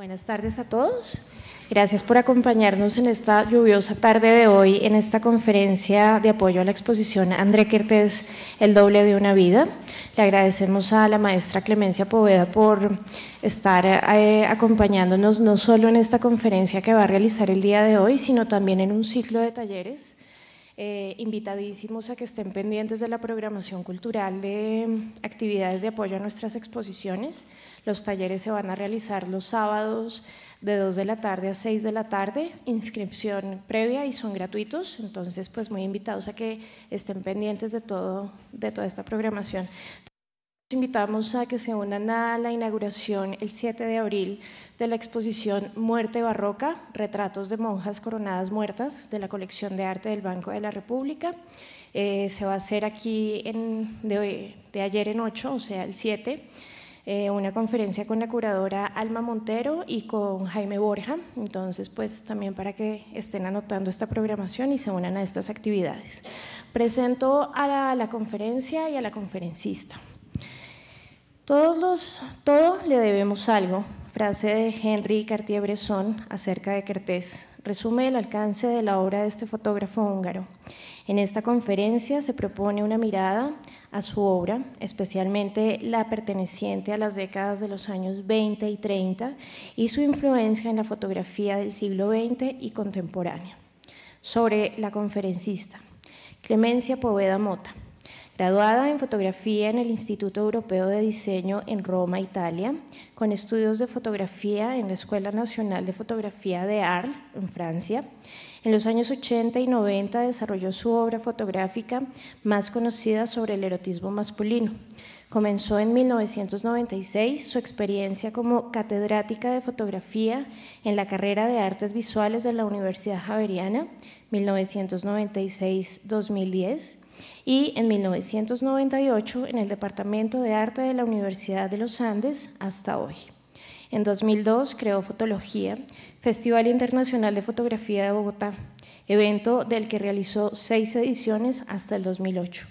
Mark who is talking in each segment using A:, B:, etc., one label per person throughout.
A: Buenas tardes a todos. Gracias por acompañarnos en esta lluviosa tarde de hoy en esta conferencia de apoyo a la exposición André Quertés, El doble de una vida. Le agradecemos a la maestra Clemencia Poveda por estar eh, acompañándonos no solo en esta conferencia que va a realizar el día de hoy, sino también en un ciclo de talleres. Eh, invitadísimos a que estén pendientes de la programación cultural de actividades de apoyo a nuestras exposiciones. Los talleres se van a realizar los sábados de 2 de la tarde a 6 de la tarde, inscripción previa y son gratuitos, entonces pues muy invitados a que estén pendientes de, todo, de toda esta programación. Los invitamos a que se unan a la inauguración el 7 de abril de la exposición Muerte Barroca, Retratos de Monjas Coronadas Muertas de la colección de arte del Banco de la República. Eh, se va a hacer aquí en, de, de ayer en 8, o sea, el 7 eh, una conferencia con la curadora Alma Montero y con Jaime Borja. Entonces, pues también para que estén anotando esta programación y se unan a estas actividades. Presento a la, conferencia y a la conferencista. Todos los, le debemos algo, frase de Henry Cartier-Bresson acerca de Cortés, resume el alcance de la obra de este fotógrafo húngaro. En esta conferencia se propone una mirada a su obra, especialmente la perteneciente a las décadas de los años 20 y 30 y su influencia en la fotografía del siglo XX y contemporánea. Sobre la conferencista, Clemencia Poveda Mota, graduada en fotografía en el Instituto Europeo de Diseño en Roma, Italia, con estudios de fotografía en la Escuela Nacional de Fotografía de Arles, en Francia, en los años 80 y 90 desarrolló su obra fotográfica más conocida sobre el erotismo masculino. Comenzó en 1996 su experiencia como catedrática de fotografía en la carrera de Artes Visuales de la Universidad Javeriana, 1996-2010 y en 1998 en el Departamento de Arte de la Universidad de los Andes hasta hoy. En 2002 creó Fotología, Festival Internacional de Fotografía de Bogotá, evento del que realizó seis ediciones hasta el 2008.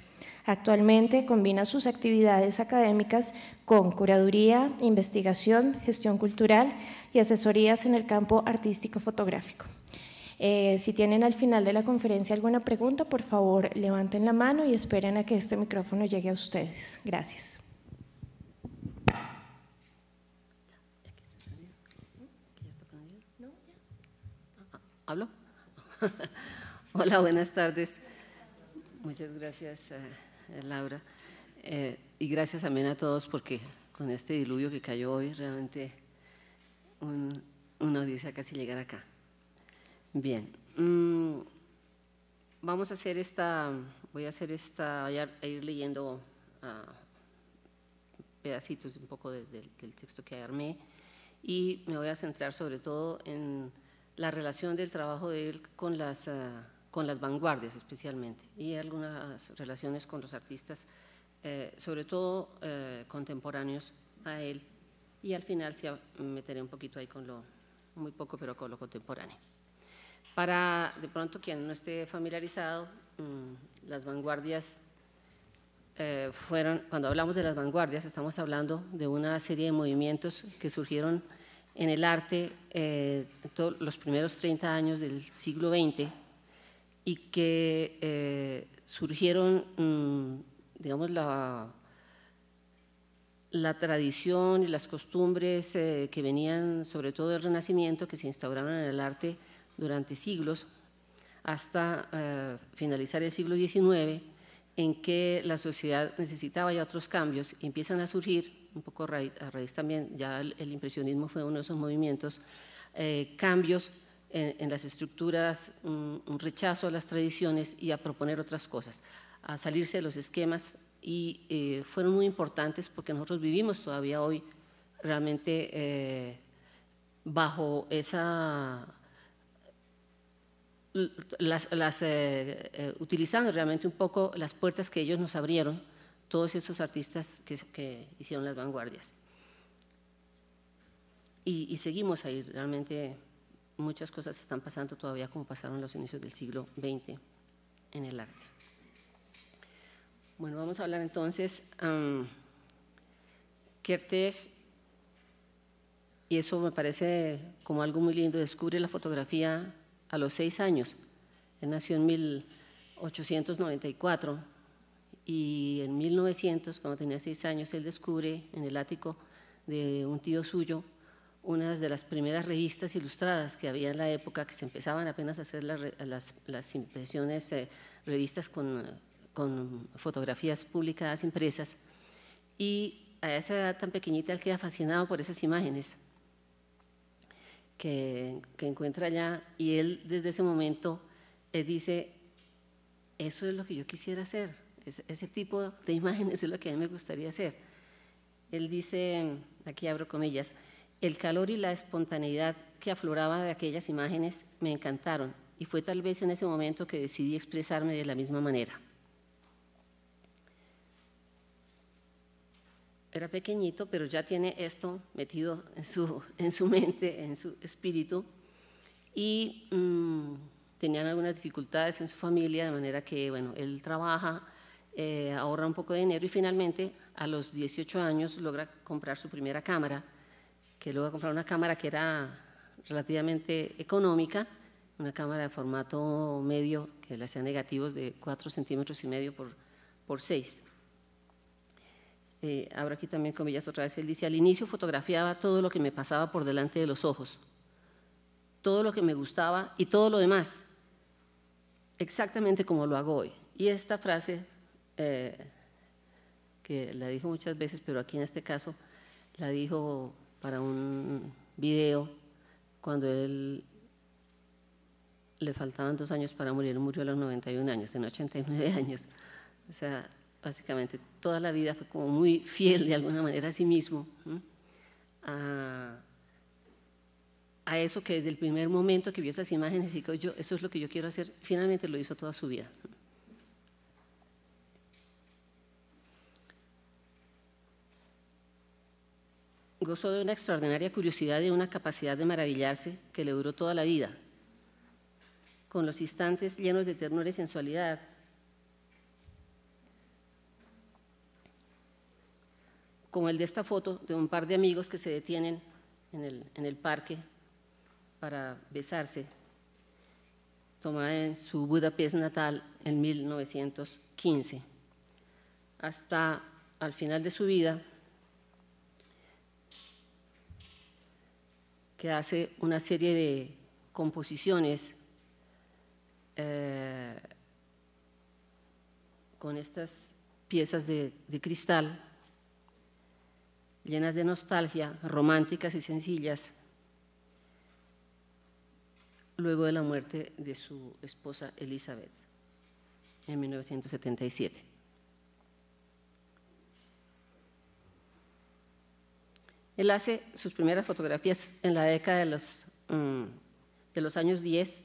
A: Actualmente combina sus actividades académicas con curaduría, investigación, gestión cultural y asesorías en el campo artístico fotográfico. Eh, si tienen al final de la conferencia alguna pregunta, por favor levanten la mano y esperen a que este micrófono llegue a ustedes. Gracias.
B: ¿Hablo? Hola, buenas tardes. Muchas gracias, eh, eh, Laura. Eh, y gracias también a todos porque con este diluvio que cayó hoy, realmente uno dice casi llegar acá. Bien, mm, vamos a hacer esta, voy a hacer esta, a ir leyendo ah, pedacitos un poco del texto que armé y me voy a centrar sobre todo en la relación del trabajo de él con las, ah, con las vanguardias especialmente y algunas relaciones con los artistas, eh, sobre todo eh, contemporáneos a él. Y al final se ah, meteré un poquito ahí con lo, muy poco, pero con lo contemporáneo. Para de pronto quien no esté familiarizado, mm, las vanguardias eh, fueron, cuando hablamos de las vanguardias, estamos hablando de una serie de movimientos que surgieron en el arte eh, los primeros 30 años del siglo XX y que eh, surgieron, mm, digamos, la, tradición y las costumbres eh, que venían sobre todo del Renacimiento, que se instauraron en el arte durante siglos, hasta finalizar el siglo XIX, en que la sociedad necesitaba ya otros cambios, y empiezan a surgir un poco a raíz también, ya el, impresionismo fue uno de esos movimientos, eh, cambios en, las estructuras, mm, un, rechazo a las tradiciones y a proponer otras cosas, a salirse de los esquemas y eh, fueron muy importantes porque nosotros vivimos todavía hoy realmente eh, bajo esa... las utilizando realmente un poco las puertas que ellos nos abrieron todos esos artistas que, hicieron las vanguardias. Y, seguimos ahí, realmente muchas cosas están pasando todavía como pasaron los inicios del siglo XX en el arte. Bueno, vamos a hablar entonces um, y eso me parece como algo muy lindo, descubre la fotografía a los seis años. Él nació en 1894 y en 1900, cuando tenía seis años, él descubre en el ático de un tío suyo unas de las primeras revistas ilustradas que había en la época, que se empezaban apenas a hacer las, impresiones, eh, revistas con, fotografías publicadas, impresas, y a esa edad tan pequeñita él queda fascinado por esas imágenes que, que encuentra allá y él desde ese momento eh, dice, eso es lo que yo quisiera hacer, ese tipo de imágenes es lo que a mí me gustaría hacer. Él dice, aquí abro comillas, el calor y la espontaneidad que afloraba de aquellas imágenes me encantaron y fue tal vez en ese momento que decidí expresarme de la misma manera. Era pequeñito, pero ya tiene esto metido en su, en su mente, en su espíritu, y mm, tenían algunas dificultades en su familia, de manera que, bueno, él trabaja eh, ahorra un poco de dinero y finalmente a los 18 años logra comprar su primera cámara, que luego comprar una cámara que era relativamente económica, una cámara de formato medio que le hacía negativos de 4 centímetros y medio por, por 6. Eh, abro aquí también comillas otra vez, él dice, al inicio fotografiaba todo lo que me pasaba por delante de los ojos, todo lo que me gustaba y todo lo demás, exactamente como lo hago hoy. Y esta frase eh, que la dijo muchas veces, pero aquí en este caso la dijo para un video cuando él le faltaban dos años para morir, murió a los 91 años, en 89 años. O sea, básicamente toda la vida fue como muy fiel de alguna manera a sí mismo, a, eso que desde el primer momento que vio esas imágenes y dijo, yo, eso es lo que yo quiero hacer, finalmente lo hizo toda su vida. gozó de una extraordinaria curiosidad y una capacidad de maravillarse que le duró toda la vida, con los instantes llenos de ternura y sensualidad. Como el de esta foto de un par de amigos que se detienen en el, parque para besarse, tomada en su Budapest natal en 1915. Hasta al final de su vida, que hace una serie de composiciones eh, con estas piezas de, de cristal llenas de nostalgia, románticas y sencillas, luego de la muerte de su esposa Elizabeth en 1977. Él hace sus primeras fotografías en la década de los, mm, años 10,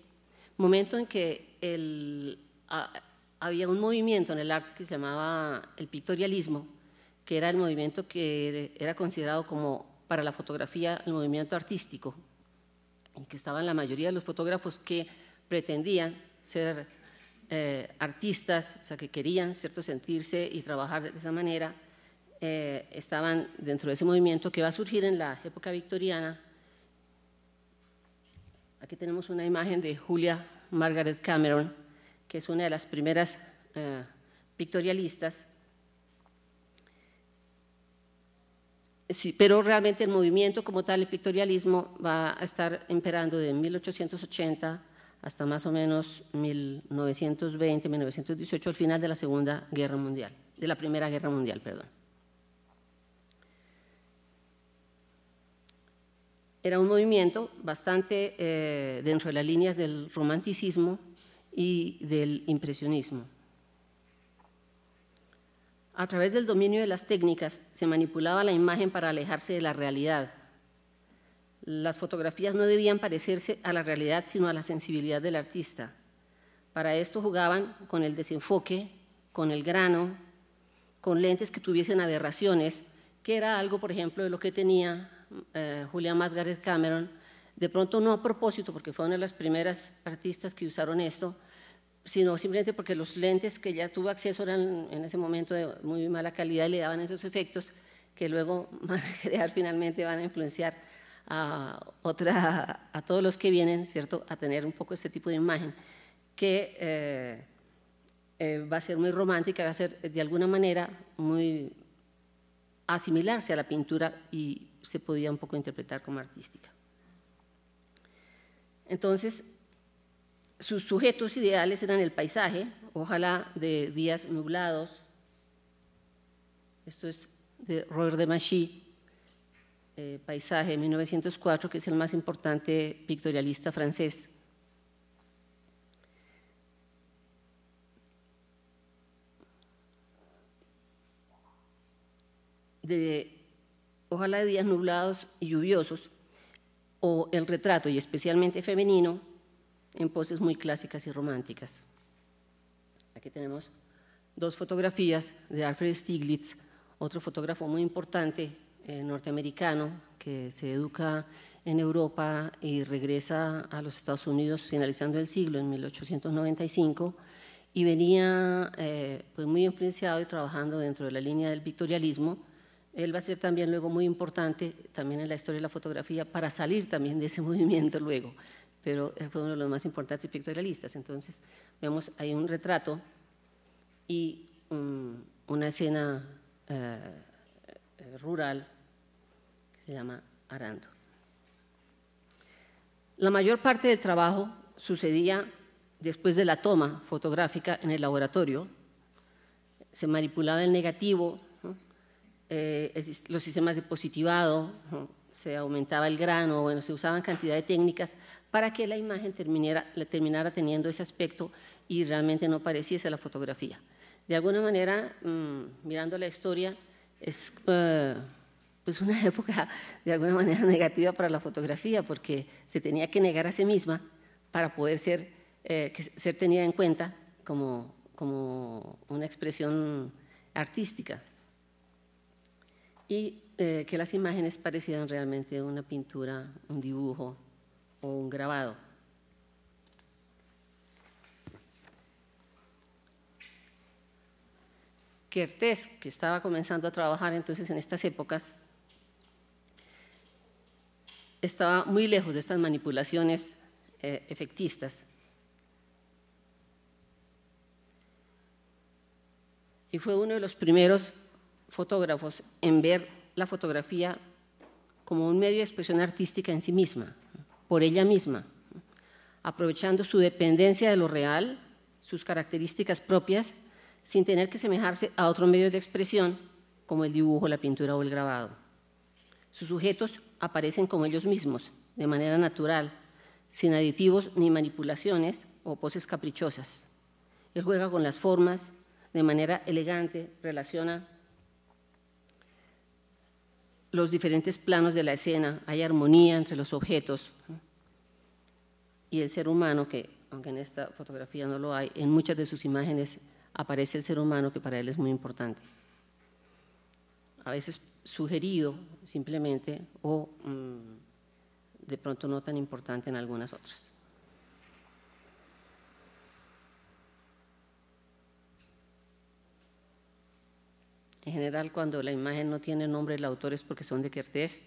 B: momento en que había un movimiento en el arte que se llamaba el pictorialismo, que era el movimiento que era considerado como para la fotografía el movimiento artístico, en que estaban la mayoría de los fotógrafos que pretendían ser eh, artistas, o sea, que querían cierto sentirse y trabajar de esa manera, eh, estaban dentro de ese movimiento que va a surgir en la época victoriana. Aquí tenemos una imagen de Julia Margaret Cameron, que es una de las primeras pictorialistas. Eh, pero realmente el movimiento como tal, el pictorialismo, va a estar imperando de 1880 hasta más o menos 1920, 1918, al final de la Segunda Guerra Mundial, de la Primera Guerra Mundial, perdón. era un movimiento bastante eh, dentro de las líneas del romanticismo y del impresionismo. A través del dominio de las técnicas se manipulaba la imagen para alejarse de la realidad. Las fotografías no debían parecerse a la realidad, sino a la sensibilidad del artista. Para esto jugaban con el desenfoque, con el grano, con lentes que tuviesen aberraciones, que era algo, por ejemplo, de lo que tenía eh, Julia Margaret Cameron, de pronto no a propósito, porque fue una de las primeras artistas que usaron esto, sino simplemente porque los lentes que ya tuvo acceso eran en ese momento de muy mala calidad y le daban esos efectos que luego van a crear finalmente, van a influenciar a, otra, a todos los que vienen, ¿cierto?, a tener un poco este tipo de imagen que eh, eh, va a ser muy romántica, va a ser de alguna manera muy asimilarse a la pintura y se podía un poco interpretar como artística. Entonces, sus sujetos ideales eran el paisaje, ojalá de días nublados. Esto es de Robert de Machy, eh, Paisaje Paisaje, 1904, que es el más importante pictorialista francés. De ojalá de días nublados y lluviosos, o el retrato, y especialmente femenino, en poses muy clásicas y románticas. Aquí tenemos dos fotografías de Alfred Stiglitz, otro fotógrafo muy importante eh, norteamericano que se educa en Europa y regresa a los Estados Unidos finalizando el siglo, en 1895, y venía eh, pues muy influenciado y trabajando dentro de la línea del victorialismo, él va a ser también luego muy importante, también en la historia de la fotografía, para salir también de ese movimiento luego, pero fue uno de los más importantes pictorialistas. Entonces, vemos ahí un retrato y mm, una escena eh, eh, rural que se llama Arando. La mayor parte del trabajo sucedía después de la toma fotográfica en el laboratorio. Se manipulaba el negativo eh, los sistemas de positivado, se aumentaba el grano, bueno, se usaban cantidad de técnicas para que la imagen terminara, terminara teniendo ese aspecto y realmente no pareciese la fotografía. De alguna manera, mm, mirando la historia, es eh, pues una época de alguna manera negativa para la fotografía porque se tenía que negar a sí misma para poder ser, eh, ser tenida en cuenta como, como una expresión artística y eh, que las imágenes parecieran realmente una pintura, un dibujo o un grabado. Kertész, que estaba comenzando a trabajar entonces en estas épocas, estaba muy lejos de estas manipulaciones eh, efectistas. Y fue uno de los primeros fotógrafos en ver la fotografía como un medio de expresión artística en sí misma, por ella misma, aprovechando su dependencia de lo real, sus características propias, sin tener que semejarse a otro medio de expresión como el dibujo, la pintura o el grabado. Sus sujetos aparecen como ellos mismos, de manera natural, sin aditivos ni manipulaciones o poses caprichosas. Él juega con las formas, de manera elegante, relaciona los diferentes planos de la escena, hay armonía entre los objetos y el ser humano, que aunque en esta fotografía no lo hay, en muchas de sus imágenes aparece el ser humano que para él es muy importante. A veces sugerido simplemente o mm, de pronto no tan importante en algunas otras. En general, cuando la imagen no tiene nombre del autor es porque son de Kertész,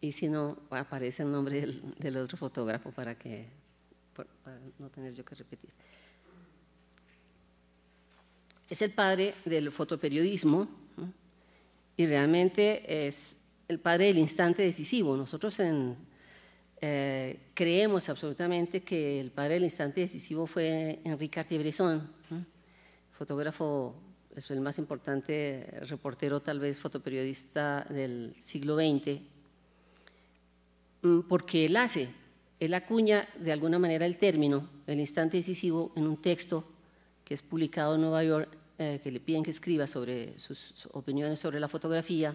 B: y si no, aparece el nombre del, otro fotógrafo para, que, no tener yo que repetir. Es el padre del fotoperiodismo y realmente es el padre del instante decisivo. Nosotros en, eh, creemos absolutamente que el padre del instante decisivo fue Enrique cartier fotógrafo es el más importante reportero, tal vez fotoperiodista del siglo XX, mm, porque él hace, él acuña de alguna manera el término, el instante decisivo, en un texto que es publicado en Nueva York, eh, que le piden que escriba sobre sus opiniones sobre la fotografía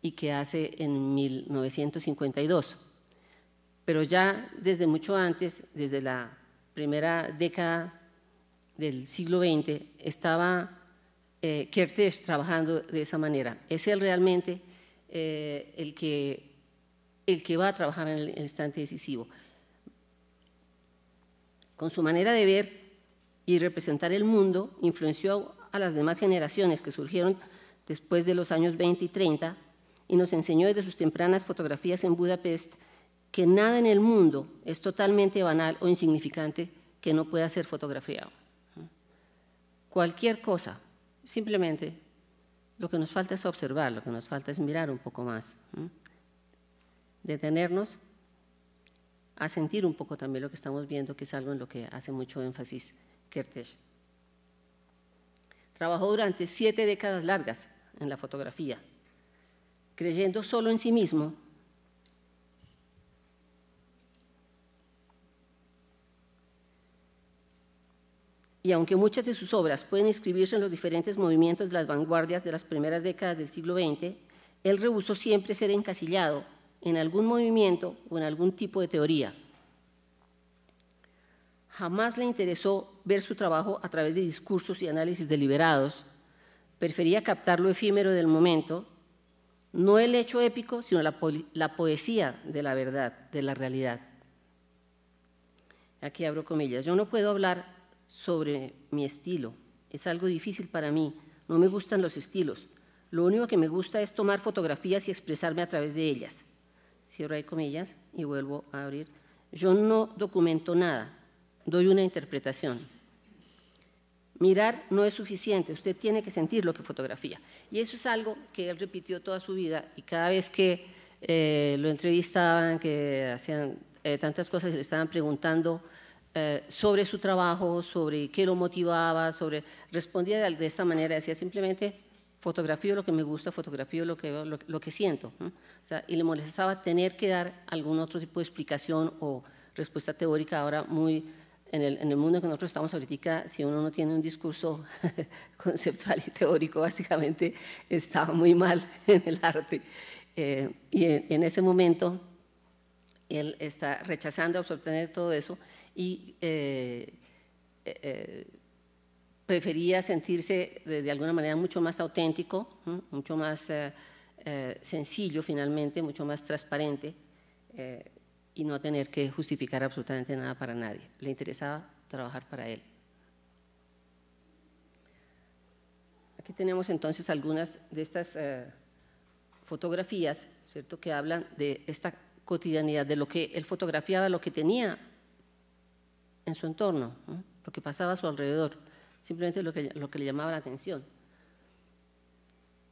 B: y que hace en 1952. Pero ya desde mucho antes, desde la primera década del siglo XX, estaba eh, Kertész trabajando de esa manera. Es él realmente eh, el, que, el que va a trabajar en el, en el instante decisivo. Con su manera de ver y representar el mundo, influenció a las demás generaciones que surgieron después de los años 20 y 30 y nos enseñó desde sus tempranas fotografías en Budapest que nada en el mundo es totalmente banal o insignificante que no pueda ser fotografiado. Cualquier cosa Simplemente lo que nos falta es observar, lo que nos falta es mirar un poco más, detenernos a sentir un poco también lo que estamos viendo, que es algo en lo que hace mucho énfasis Kertész. Trabajó durante siete décadas largas en la fotografía, creyendo solo en sí mismo y aunque muchas de sus obras pueden inscribirse en los diferentes movimientos de las vanguardias de las primeras décadas del siglo XX, él rehusó siempre ser encasillado en algún movimiento o en algún tipo de teoría. Jamás le interesó ver su trabajo a través de discursos y análisis deliberados, prefería captar lo efímero del momento, no el hecho épico, sino la, poesía de la verdad, de la realidad. Aquí abro comillas, yo no puedo hablar sobre mi estilo. Es algo difícil para mí. No me gustan los estilos. Lo único que me gusta es tomar fotografías y expresarme a través de ellas. Cierro ahí comillas y vuelvo a abrir. Yo no documento nada, doy una interpretación. Mirar no es suficiente, usted tiene que sentir lo que fotografía. Y eso es algo que él repitió toda su vida y cada vez que eh, lo entrevistaban, que hacían eh, tantas cosas y le estaban preguntando eh, sobre su trabajo, sobre qué lo motivaba, sobre respondía de, esta manera, decía simplemente fotografío lo que me gusta, fotografío lo que lo, que siento. O sea, y le molestaba tener que dar algún otro tipo de explicación o respuesta teórica ahora muy en el, en el mundo en que nosotros estamos ahorita, si uno no tiene un discurso conceptual y teórico, básicamente está muy mal en el arte. Eh, y en, ese momento, él está rechazando absolutamente todo eso y eh, eh, eh, prefería sentirse de, alguna manera mucho más auténtico, mucho más sencillo finalmente, mucho más transparente y no tener que justificar absolutamente nada para nadie. Le interesaba trabajar para él. Aquí tenemos entonces algunas de estas fotografías, ¿cierto?, que hablan de esta cotidianidad, de lo que él fotografiaba, lo que tenía en su entorno, lo que pasaba a su alrededor, simplemente lo que, lo que le llamaba la atención.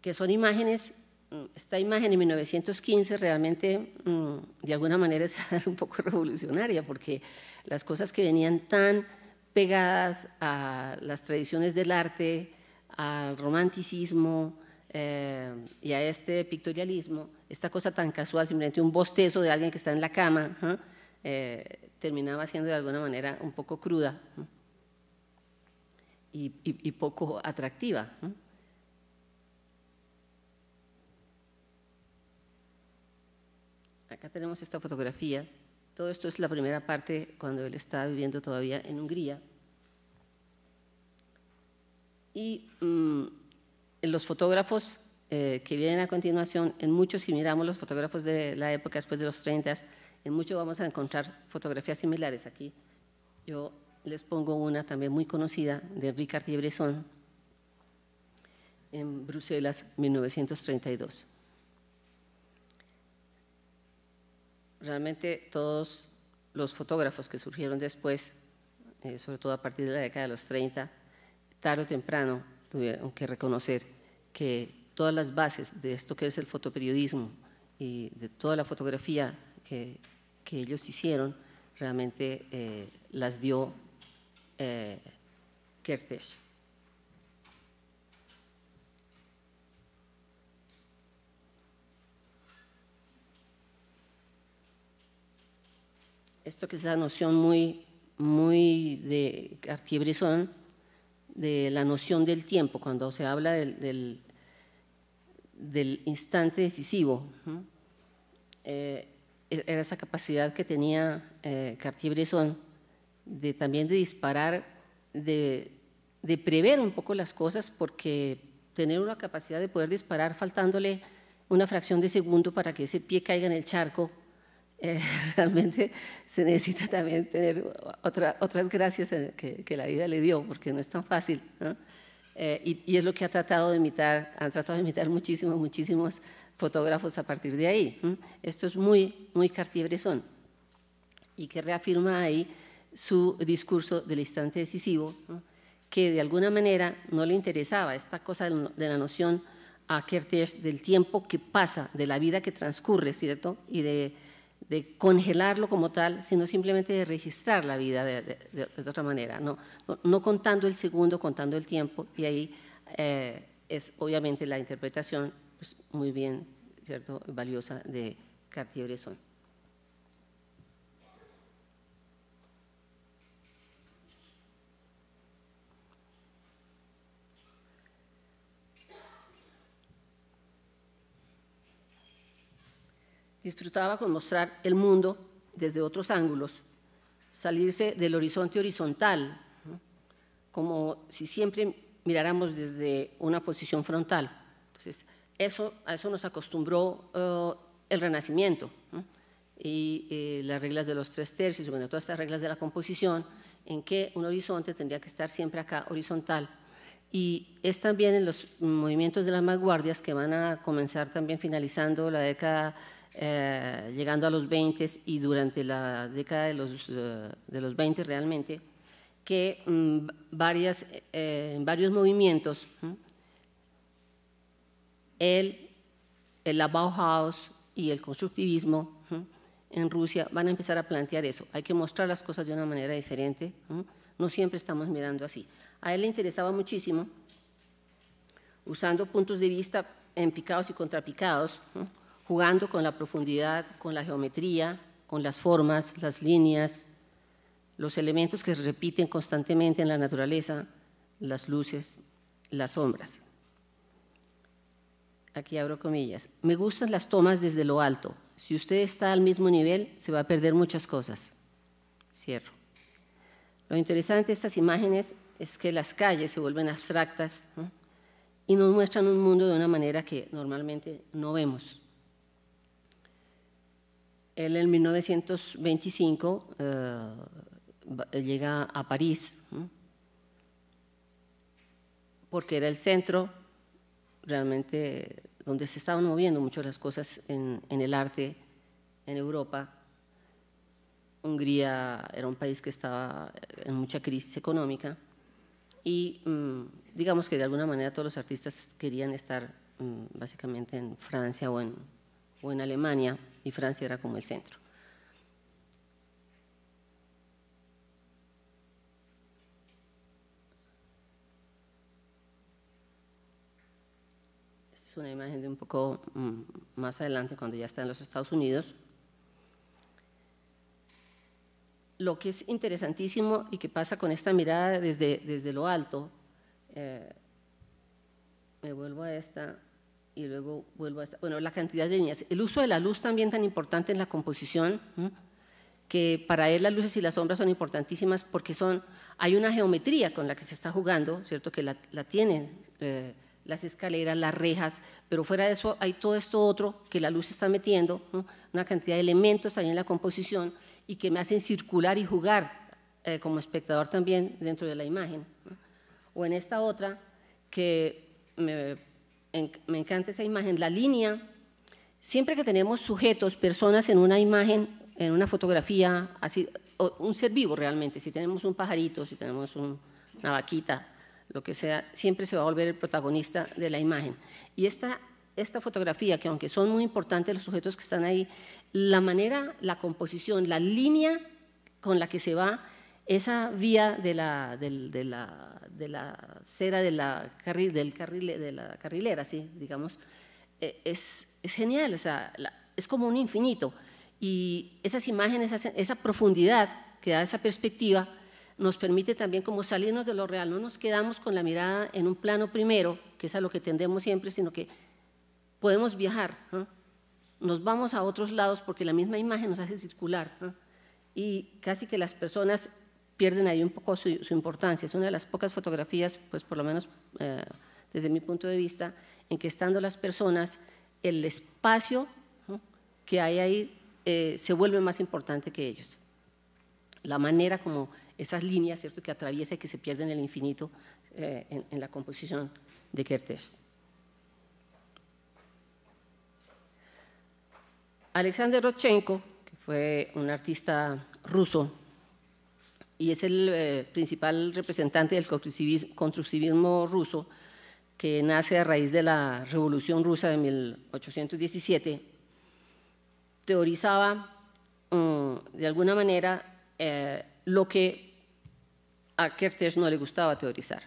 B: Que son imágenes, mm, esta imagen en 1915 realmente mm, de alguna manera es un poco revolucionaria, porque las cosas que venían tan pegadas a las tradiciones del arte, al romanticismo eh, y a este pictorialismo, esta cosa tan casual, simplemente un bostezo de alguien que está en la cama, ¿eh? Eh, terminaba siendo de alguna manera un poco cruda y, poco atractiva. Acá tenemos esta fotografía. Todo esto es la primera parte cuando él estaba viviendo todavía en Hungría. Y mm, los fotógrafos eh, que vienen a continuación, en muchos, si miramos los fotógrafos de la época después de los 30, en muchos vamos a encontrar fotografías similares. Aquí yo les pongo una también muy conocida de Ricard y Bresson en Bruselas, 1932. Realmente todos los fotógrafos que surgieron después, eh, sobre todo a partir de la década de los 30, tarde o temprano tuvieron que reconocer que todas las bases de esto que es el fotoperiodismo y de toda la fotografía que que ellos hicieron realmente eh, las dio eh, Esto que es esa noción muy, muy de Cartier-Bresson, de la noción del tiempo, cuando se habla del, del, instante decisivo. E-, era esa capacidad que tenía eh, Cartier-Bresson de también de disparar, de, prever un poco las cosas, porque tener una capacidad de poder disparar faltándole una fracción de segundo para que ese pie caiga en el charco, eh, realmente se necesita también tener otras gracias eh, que, la vida le dio, porque no es tan fácil. y, es lo que ha tratado de imitar, han tratado de imitar muchísimos, muchísimos fotógrafos a partir de ahí. Esto es muy, muy Cartier-Bresson y que reafirma ahí su discurso del instante decisivo, que de alguna manera no le interesaba esta cosa de la noción a Cartier del tiempo que pasa, de la vida que transcurre, ¿cierto? Y de, congelarlo como tal, sino simplemente de registrar la vida de, otra manera, no, no, contando el segundo, contando el tiempo, y ahí eh, es obviamente la interpretación pues, muy bien ¿cierto? valiosa de Cartier-Bresson. Disfrutaba con mostrar el mundo desde otros ángulos, salirse del horizonte horizontal, como si siempre miráramos desde una posición frontal. Entonces, a eso nos acostumbró eh, el Renacimiento y eh, las reglas de los tres tercios, bueno, todas estas reglas de la composición, en que un horizonte tendría que estar siempre acá horizontal. Y es también en los movimientos de las Maguardias, que van a comenzar también finalizando la década, eh, llegando a los 20 y durante la década de los, de 20 realmente, que mm, varias, varios movimientos el, la Bauhaus y el constructivismo en Rusia van a empezar a plantear eso. Hay que mostrar las cosas de una manera diferente. No siempre estamos mirando así. A él le interesaba muchísimo, usando puntos de vista en picados y contrapicados, jugando con la profundidad, con la geometría, con las formas, las líneas, los elementos que se repiten constantemente en la naturaleza, las luces, las sombras aquí abro comillas, me gustan las tomas desde lo alto. Si usted está al mismo nivel, se va a perder muchas cosas. Cierro. Lo interesante de estas imágenes es que las calles se vuelven abstractas y nos muestran un mundo de una manera que normalmente no vemos. Él en 1925 eh, llega a París, porque era el centro realmente donde se estaban moviendo muchas las cosas en, el arte en Europa. Hungría era un país que estaba en mucha crisis económica y mm, digamos que de alguna manera todos los artistas querían estar mm, básicamente en Francia o en, o en Alemania y Francia era como el centro. Es una imagen de un poco mm, más adelante, cuando ya está en los Estados Unidos. Lo que es interesantísimo y que pasa con esta mirada desde, desde lo alto, eh, me vuelvo a esta y luego vuelvo a esta. Bueno, la cantidad de líneas. El uso de la luz también tan importante en la composición, que para él las luces y las sombras son importantísimas porque son, hay una geometría con la que se está jugando, ¿cierto? Que la, la tienen eh, las escaleras, las rejas, pero fuera de eso hay todo esto otro que la luz está metiendo, una cantidad de elementos ahí en la composición y que me hacen circular y jugar eh, como espectador también dentro de la imagen. O en esta otra, que me, encanta esa imagen, la línea, siempre que tenemos sujetos, personas en una imagen, en una fotografía, así, un ser vivo realmente, si tenemos un pajarito, si tenemos una vaquita, lo que sea, siempre se va a volver el protagonista de la imagen. Y esta, esta fotografía, que aunque son muy importantes los sujetos que están ahí, la manera, la composición, la línea con la que se va esa vía de la, de, de la, de la cera de la carril, del de la carrilera, sí, digamos, e, es, es genial, o sea, es como un infinito. Y esas imágenes, esa, esa profundidad que da esa perspectiva, nos permite también como salirnos de lo real, no nos quedamos con la mirada en un plano primero, que es a lo que tendemos siempre, sino que podemos viajar, nos vamos a otros lados porque la misma imagen nos hace circular y casi que las personas pierden ahí un poco su, importancia. Es una de las pocas fotografías, pues por lo menos eh, desde mi punto de vista, en que estando las personas, el espacio que hay ahí eh, se vuelve más importante que ellos. La manera como esas líneas ¿cierto? que atraviesa y que se pierden en el infinito eh, en, la composición de Kertész. Alexander Rodchenko, que fue un artista ruso y es el eh, principal representante del constructivismo ruso, que nace a raíz de la Revolución Rusa de 1817, teorizaba mm, de alguna manera eh, lo que a Kertész no le gustaba teorizar,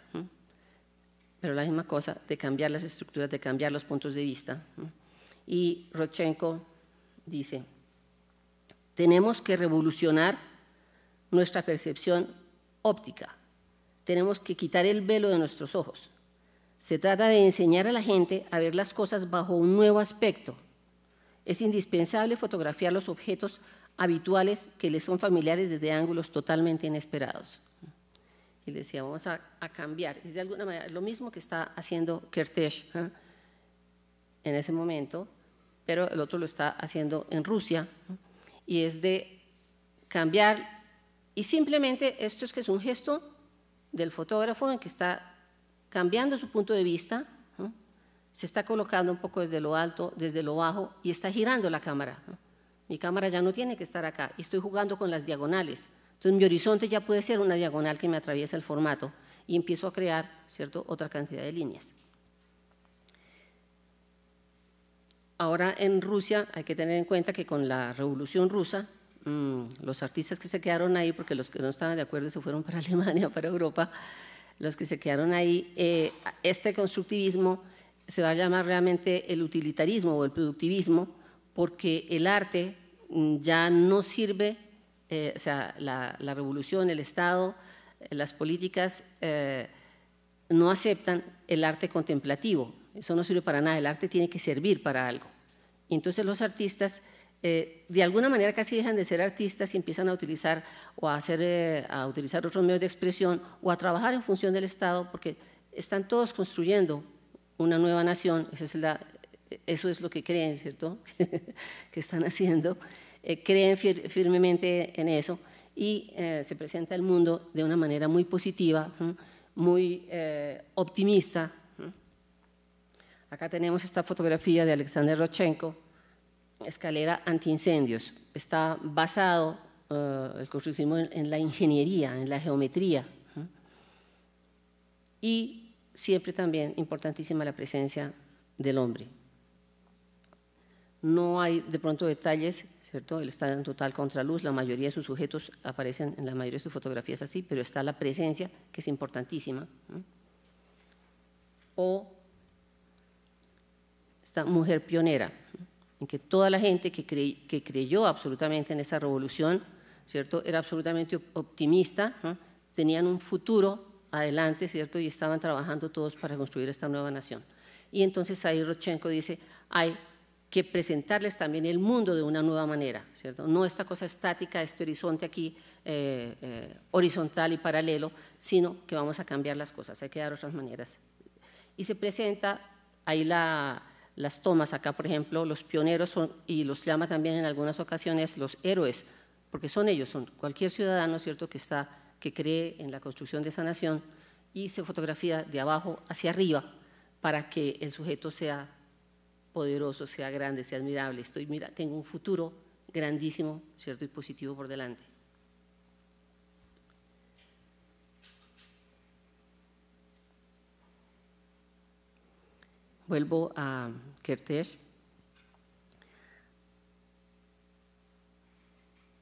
B: pero la misma cosa de cambiar las estructuras, de cambiar los puntos de vista. Y Rodchenko dice, tenemos que revolucionar nuestra percepción óptica, tenemos que quitar el velo de nuestros ojos. Se trata de enseñar a la gente a ver las cosas bajo un nuevo aspecto. Es indispensable fotografiar los objetos habituales que les son familiares desde ángulos totalmente inesperados y le decía, vamos a, cambiar. es de alguna manera, lo mismo que está haciendo Kertész ¿eh? en ese momento, pero el otro lo está haciendo en Rusia, y es de cambiar. Y simplemente esto es que es un gesto del fotógrafo en que está cambiando su punto de vista, se está colocando un poco desde lo alto, desde lo bajo, y está girando la cámara. Mi cámara ya no tiene que estar acá, y estoy jugando con las diagonales entonces, mi horizonte ya puede ser una diagonal que me atraviesa el formato y empiezo a crear ¿cierto? otra cantidad de líneas. Ahora en Rusia hay que tener en cuenta que con la revolución rusa, mm, los artistas que se quedaron ahí, porque los que no estaban de acuerdo se fueron para Alemania, para Europa, los que se quedaron ahí, eh, este constructivismo se va a llamar realmente el utilitarismo o el productivismo, porque el arte mm, ya no sirve eh, o sea, la, revolución, el Estado, eh, las políticas eh, no aceptan el arte contemplativo. Eso no sirve para nada, el arte tiene que servir para algo. Y entonces los artistas de alguna manera casi dejan de ser artistas y empiezan a utilizar o a, hacer, a utilizar otros medios de expresión o a trabajar en función del Estado porque están todos construyendo una nueva nación, eso es lo que creen, ¿cierto? que están haciendo. Eh, creen firmemente en eso y eh, se presenta el mundo de una manera muy positiva, muy eh, optimista. Acá tenemos esta fotografía de Alexander Rochenko, escalera antiincendios. Está basado el construccionismo en, la ingeniería, en la geometría. Y siempre también importantísima la presencia del hombre. No hay de pronto detalles, ¿cierto? Él está en total contraluz, la mayoría de sus sujetos aparecen en la mayoría de sus fotografías así, pero está la presencia, que es importantísima. O esta mujer pionera, en que toda la gente que, creyó absolutamente en esa revolución, ¿cierto? Era absolutamente optimista, tenían un futuro adelante, ¿cierto? Y estaban trabajando todos para construir esta nueva nación. Y entonces ahí Rochenko dice, hay que presentarles también el mundo de una nueva manera, ¿cierto? No esta cosa estática, este horizonte aquí eh, eh, horizontal y paralelo, sino que vamos a cambiar las cosas, hay que dar otras maneras. Y se presenta ahí las tomas, acá por ejemplo, los pioneros son, y los llama también en algunas ocasiones los héroes, porque son ellos, son cualquier ciudadano, ¿cierto?, que, está, que cree en la construcción de esa nación y se fotografía de abajo hacia arriba para que el sujeto sea poderoso, sea grande, sea admirable. Estoy, mira, tengo un futuro grandísimo, ¿cierto? Y positivo por delante. Vuelvo a Kerter.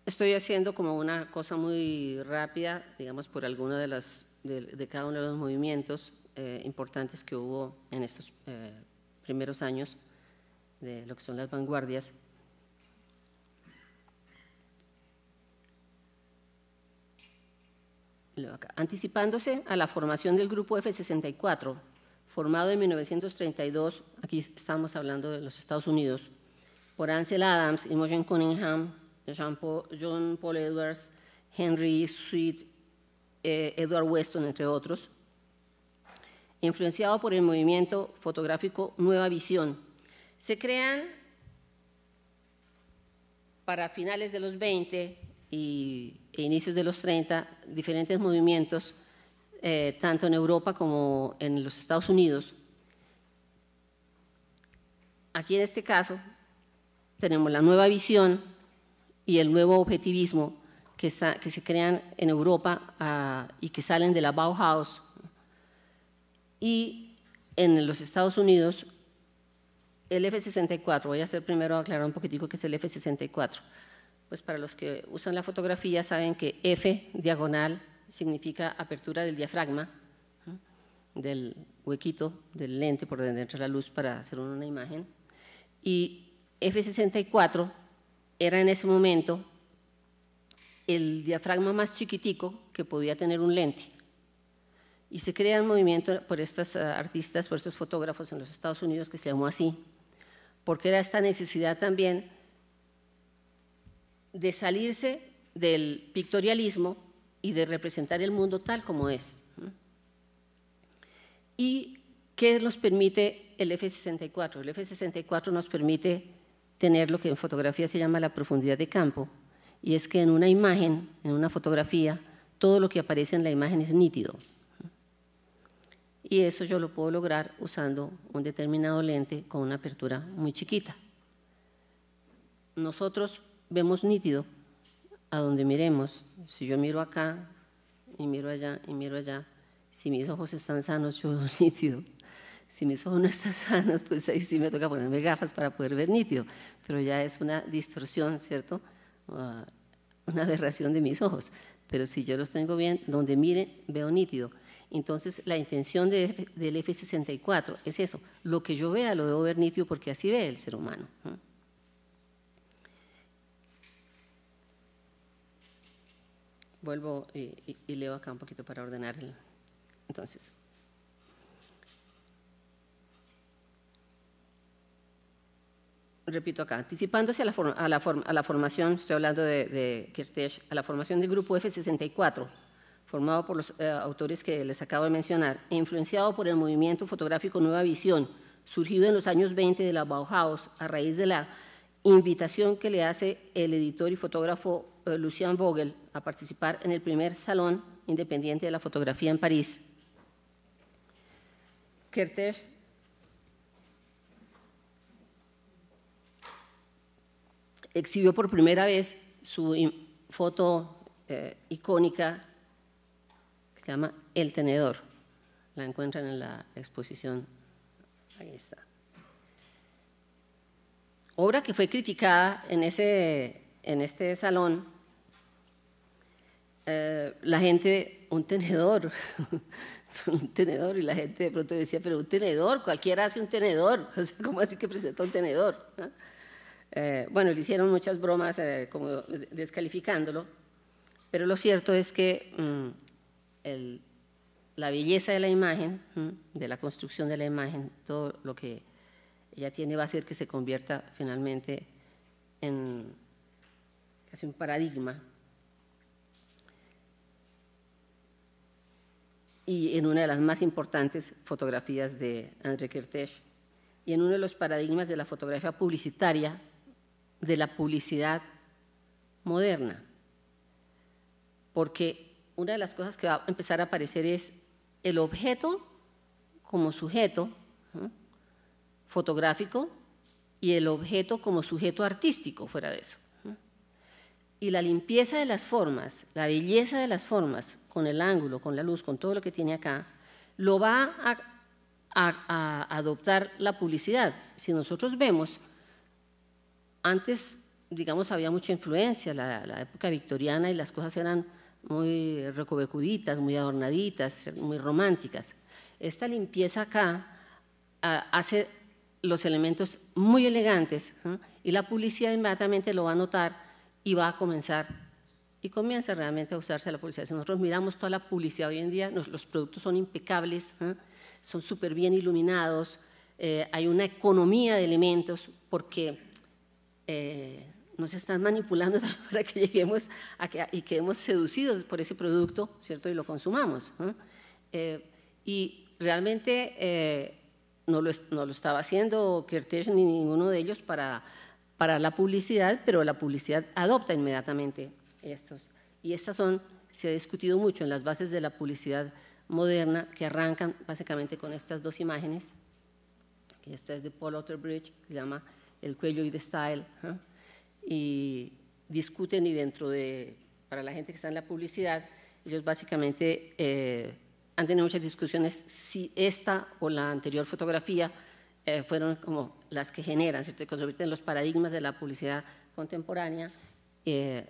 B: Estoy haciendo como una cosa muy rápida, digamos, por alguno de, las, de, cada uno de los movimientos eh, importantes que hubo en estos eh, primeros años de lo que son las vanguardias, anticipándose a la formación del grupo F-64, formado en 1932, aquí estamos hablando de los Estados Unidos, por Ansel Adams, Imogen Cunningham, John Paul Edwards, Henry Sweet, eh, Edward Weston, entre otros, influenciado por el movimiento fotográfico Nueva Visión, se crean para finales de los 20 y, e inicios de los 30 diferentes movimientos, eh, tanto en Europa como en los Estados Unidos. Aquí en este caso tenemos la nueva visión y el nuevo objetivismo que, se crean en Europa ah, y que salen de la Bauhaus. Y en los Estados Unidos el F64, voy a hacer primero aclarar un poquitico qué es el F64. Pues para los que usan la fotografía saben que F diagonal significa apertura del diafragma, del huequito del lente por donde entra la luz para hacer una imagen. Y F64 era en ese momento el diafragma más chiquitico que podía tener un lente. Y se crea un movimiento por estos ah, artistas, por estos fotógrafos en los Estados Unidos que se llamó así, porque era esta necesidad también de salirse del pictorialismo y de representar el mundo tal como es. ¿Y qué nos permite el F64? El F64 nos permite tener lo que en fotografía se llama la profundidad de campo, y es que en una imagen, en una fotografía, todo lo que aparece en la imagen es nítido y eso yo lo puedo lograr usando un determinado lente con una apertura muy chiquita. Nosotros vemos nítido a donde miremos. Si yo miro acá y miro allá y miro allá, si mis ojos están sanos, yo veo nítido. Si mis ojos no están sanos, pues ahí sí me toca ponerme gafas para poder ver nítido. Pero ya es una distorsión, ¿cierto? Ah, una aberración de mis ojos. Pero si yo los tengo bien, donde mire, veo nítido. Entonces, la intención del F64 es eso, lo que yo vea lo debo ver nitio porque así ve el ser humano. Vuelvo eh, y, leo acá un poquito para ordenar. entonces, repito acá, anticipándose a la, formación, estoy hablando de, de Kirtesh, a la formación del grupo F64, formado por los eh, autores que les acabo de mencionar, influenciado por el movimiento fotográfico Nueva Visión, surgido en los años 20 de la Bauhaus a raíz de la invitación que le hace el editor y fotógrafo Lucian eh, Lucien Vogel a participar en el primer Salón Independiente de la Fotografía en París. Kertész exhibió por primera vez su foto eh, icónica se llama El Tenedor. La encuentran en la exposición. Ahí está. Obra que fue criticada en, ese, en este salón. Eh, la gente, un tenedor, un tenedor, y la gente de pronto decía, pero un tenedor, cualquiera hace un tenedor, o sea, ¿cómo así que presenta un tenedor? Eh, bueno, le hicieron muchas bromas eh, como descalificándolo, pero lo cierto es que mm, la belleza de la imagen, de la construcción de la imagen, todo lo que ella tiene va a ser que se convierta finalmente en casi un paradigma y en una de las más importantes fotografías de André Kertész y en uno de los paradigmas de la fotografía publicitaria, de la publicidad moderna, porque una de las cosas que va a empezar a aparecer es el objeto como sujeto fotográfico y el objeto como sujeto artístico fuera de eso. Y la limpieza de las formas, la belleza de las formas, con el ángulo, con la luz, con todo lo que tiene acá, lo va a, adoptar la publicidad. Si nosotros vemos, antes, digamos, había mucha influencia, la época victoriana y las cosas eran muy recovecuditas, muy adornaditas, muy románticas. Esta limpieza acá ah, hace los elementos muy elegantes y la publicidad inmediatamente lo va a notar y va a comenzar y comienza realmente a usarse la publicidad. Si nosotros miramos toda la publicidad hoy en día, los productos son impecables, son súper bien iluminados, eh, hay una economía de elementos porque eh, nos están manipulando para que lleguemos a que, y quedemos seducidos por ese producto, ¿cierto? Y lo consumamos. Eh, y realmente eh, no, lo, estaba haciendo Kertész ni ninguno de ellos para, para la publicidad, pero la publicidad adopta inmediatamente estos. Y estas son, se ha discutido mucho en las bases de la publicidad moderna, que arrancan básicamente con estas dos imágenes. Esta es de Paul Otterbridge, se llama El cuello y de style. ¿eh? y discuten y dentro de, para la gente que está en la publicidad, ellos básicamente eh, han tenido muchas discusiones si esta o la anterior fotografía eh, fueron como las que generan, ¿cierto? que los paradigmas de la publicidad contemporánea. Eh,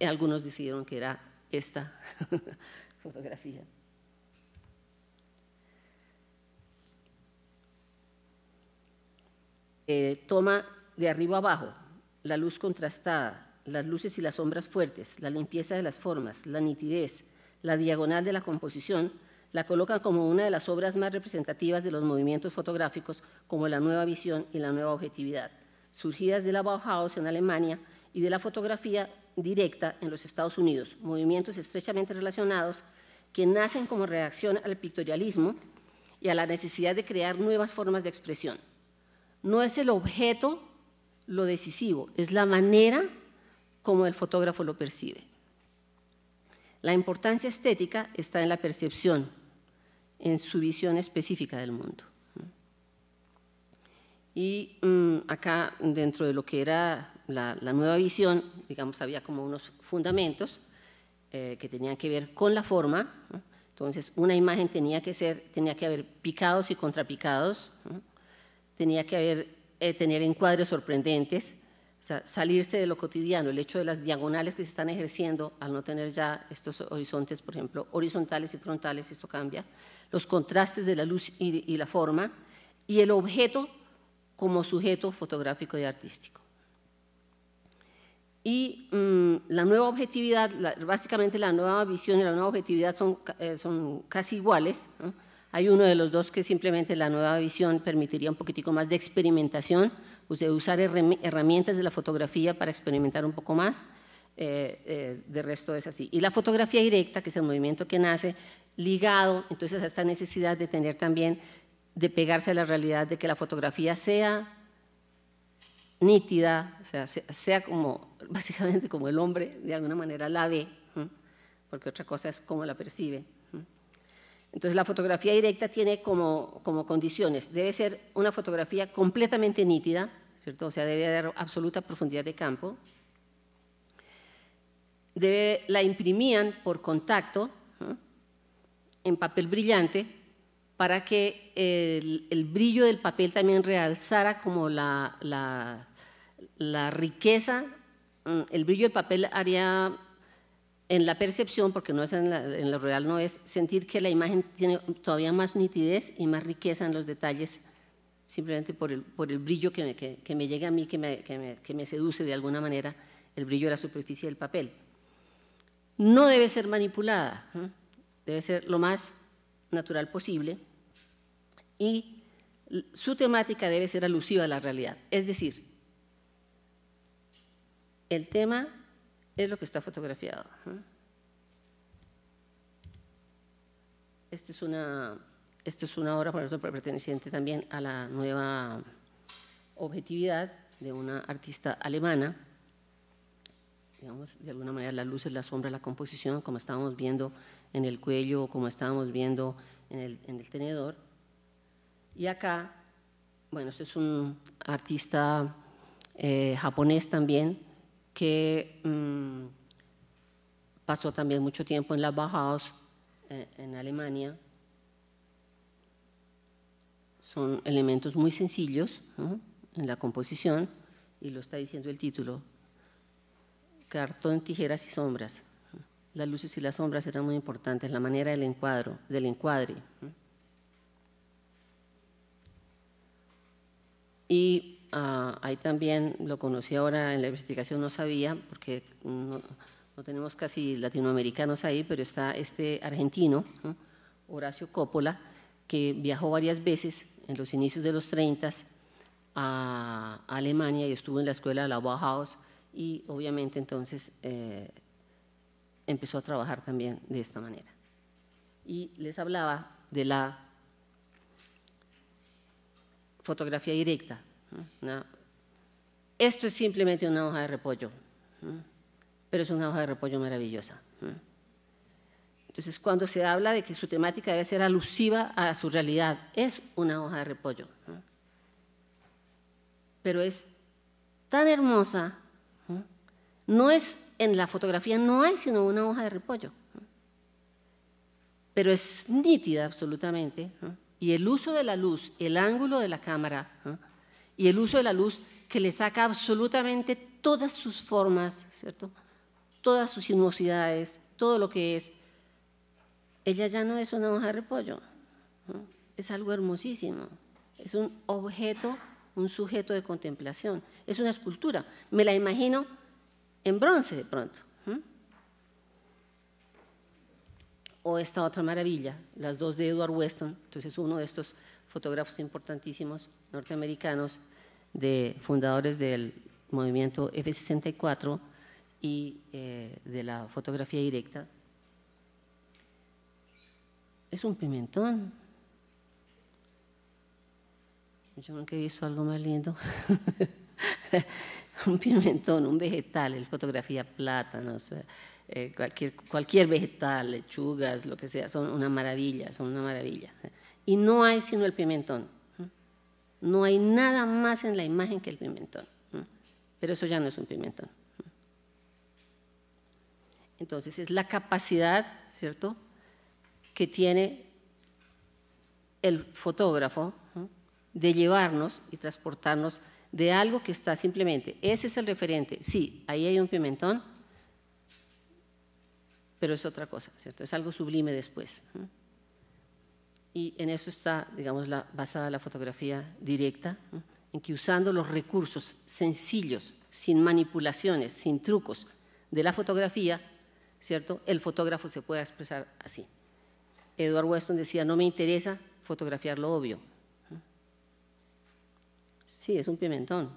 B: algunos decidieron que era esta fotografía. toma de arriba abajo, la luz contrastada, las luces y las sombras fuertes, la limpieza de las formas, la nitidez, la diagonal de la composición, la colocan como una de las obras más representativas de los movimientos fotográficos como la nueva visión y la nueva objetividad, surgidas de la Bauhaus en Alemania y de la fotografía directa en los Estados Unidos, movimientos estrechamente relacionados que nacen como reacción al pictorialismo y a la necesidad de crear nuevas formas de expresión. No es el objeto lo decisivo, es la manera como el fotógrafo lo percibe. La importancia estética está en la percepción, en su visión específica del mundo. Y mm, acá, dentro de lo que era la, nueva visión, digamos, había como unos fundamentos eh, que tenían que ver con la forma. Entonces, una imagen tenía que ser, tenía que haber picados y contrapicados, tenía que haber eh, tener encuadres sorprendentes, o sea, salirse de lo cotidiano, el hecho de las diagonales que se están ejerciendo al no tener ya estos horizontes, por ejemplo, horizontales y frontales, esto cambia, los contrastes de la luz y, la forma, y el objeto como sujeto fotográfico y artístico. Y mm, la nueva objetividad, básicamente la nueva visión y la nueva objetividad son, eh, son casi iguales, ¿no? Hay uno de los dos que simplemente la nueva visión permitiría un poquitico más de experimentación, pues, de usar herramientas de la fotografía para experimentar un poco más. Eh, eh, de resto es así. Y la fotografía directa, que es el movimiento que nace, ligado entonces a esta necesidad de tener también, de pegarse a la realidad, de que la fotografía sea nítida, o sea, sea como, básicamente como el hombre de alguna manera la ve, porque otra cosa es cómo la percibe. Entonces la fotografía directa tiene como, como condiciones, debe ser una fotografía completamente nítida, ¿cierto? o sea, debe dar absoluta profundidad de campo, debe, la imprimían por contacto en papel brillante para que el, brillo del papel también realzara como la, la, la riqueza, mm, el brillo del papel haría en la percepción, porque no es en, lo real, no es sentir que la imagen tiene todavía más nitidez y más riqueza en los detalles, simplemente por el, brillo que me, llega a mí, que me, seduce de alguna manera, el brillo de la superficie del papel. No debe ser manipulada, debe ser lo más natural posible y su temática debe ser alusiva a la realidad. Es decir, el tema es lo que está fotografiado. Esta es una, es una obra, por ejemplo, perteneciente también a la nueva objetividad de una artista alemana. Digamos, de alguna manera, la luz es la sombra, la composición, como estábamos viendo en el cuello, como estábamos viendo en el, tenedor. Y acá, bueno, este es un artista eh, japonés también, que mm, pasó también mucho tiempo en las Bauhaus eh, en Alemania. Son elementos muy sencillos en la composición, y lo está diciendo el título, cartón, tijeras y sombras. Las luces y las sombras eran muy importantes, la manera del, encuadro, del encuadre. Y Ah, ahí también lo conocí ahora en la investigación, no sabía, porque no, tenemos casi latinoamericanos ahí, pero está este argentino, Horacio Coppola, que viajó varias veces en los inicios de los 30 a Alemania y estuvo en la escuela de la Bauhaus y obviamente entonces eh, empezó a trabajar también de esta manera. Y les hablaba de la fotografía directa, no. Esto es simplemente una hoja de repollo, pero es una hoja de repollo maravillosa. Entonces, cuando se habla de que su temática debe ser alusiva a su realidad, es una hoja de repollo. Pero es tan hermosa, no es, en la fotografía no hay sino una hoja de repollo, pero es nítida absolutamente. Y el uso de la luz, el ángulo de la cámara, y el uso de la luz que le saca absolutamente todas sus formas, ¿cierto? Todas sus sinuosidades, todo lo que es. Ella ya no es una hoja de repollo, es algo hermosísimo, es un objeto, un sujeto de contemplación, es una escultura. Me la imagino en bronce de pronto. O esta otra maravilla, las dos de Edward Weston, entonces uno de estos fotógrafos importantísimos norteamericanos, de fundadores del movimiento F64 y eh, de la fotografía directa. Es un pimentón. Yo nunca he visto algo más lindo. un pimentón, un vegetal, La fotografía plátanos, eh, cualquier, cualquier vegetal, lechugas, lo que sea, son una maravilla, son una maravilla. Y no hay sino el pimentón. No hay nada más en la imagen que el pimentón. Pero eso ya no es un pimentón. Entonces es la capacidad, ¿cierto?, que tiene el fotógrafo de llevarnos y transportarnos de algo que está simplemente, ese es el referente, sí, ahí hay un pimentón, pero es otra cosa, ¿cierto? Es algo sublime después y en eso está, digamos, la, basada la fotografía directa, en que usando los recursos sencillos, sin manipulaciones, sin trucos de la fotografía, ¿cierto? El fotógrafo se puede expresar así. Edward Weston decía, no me interesa fotografiar lo obvio. Sí, es un pimentón,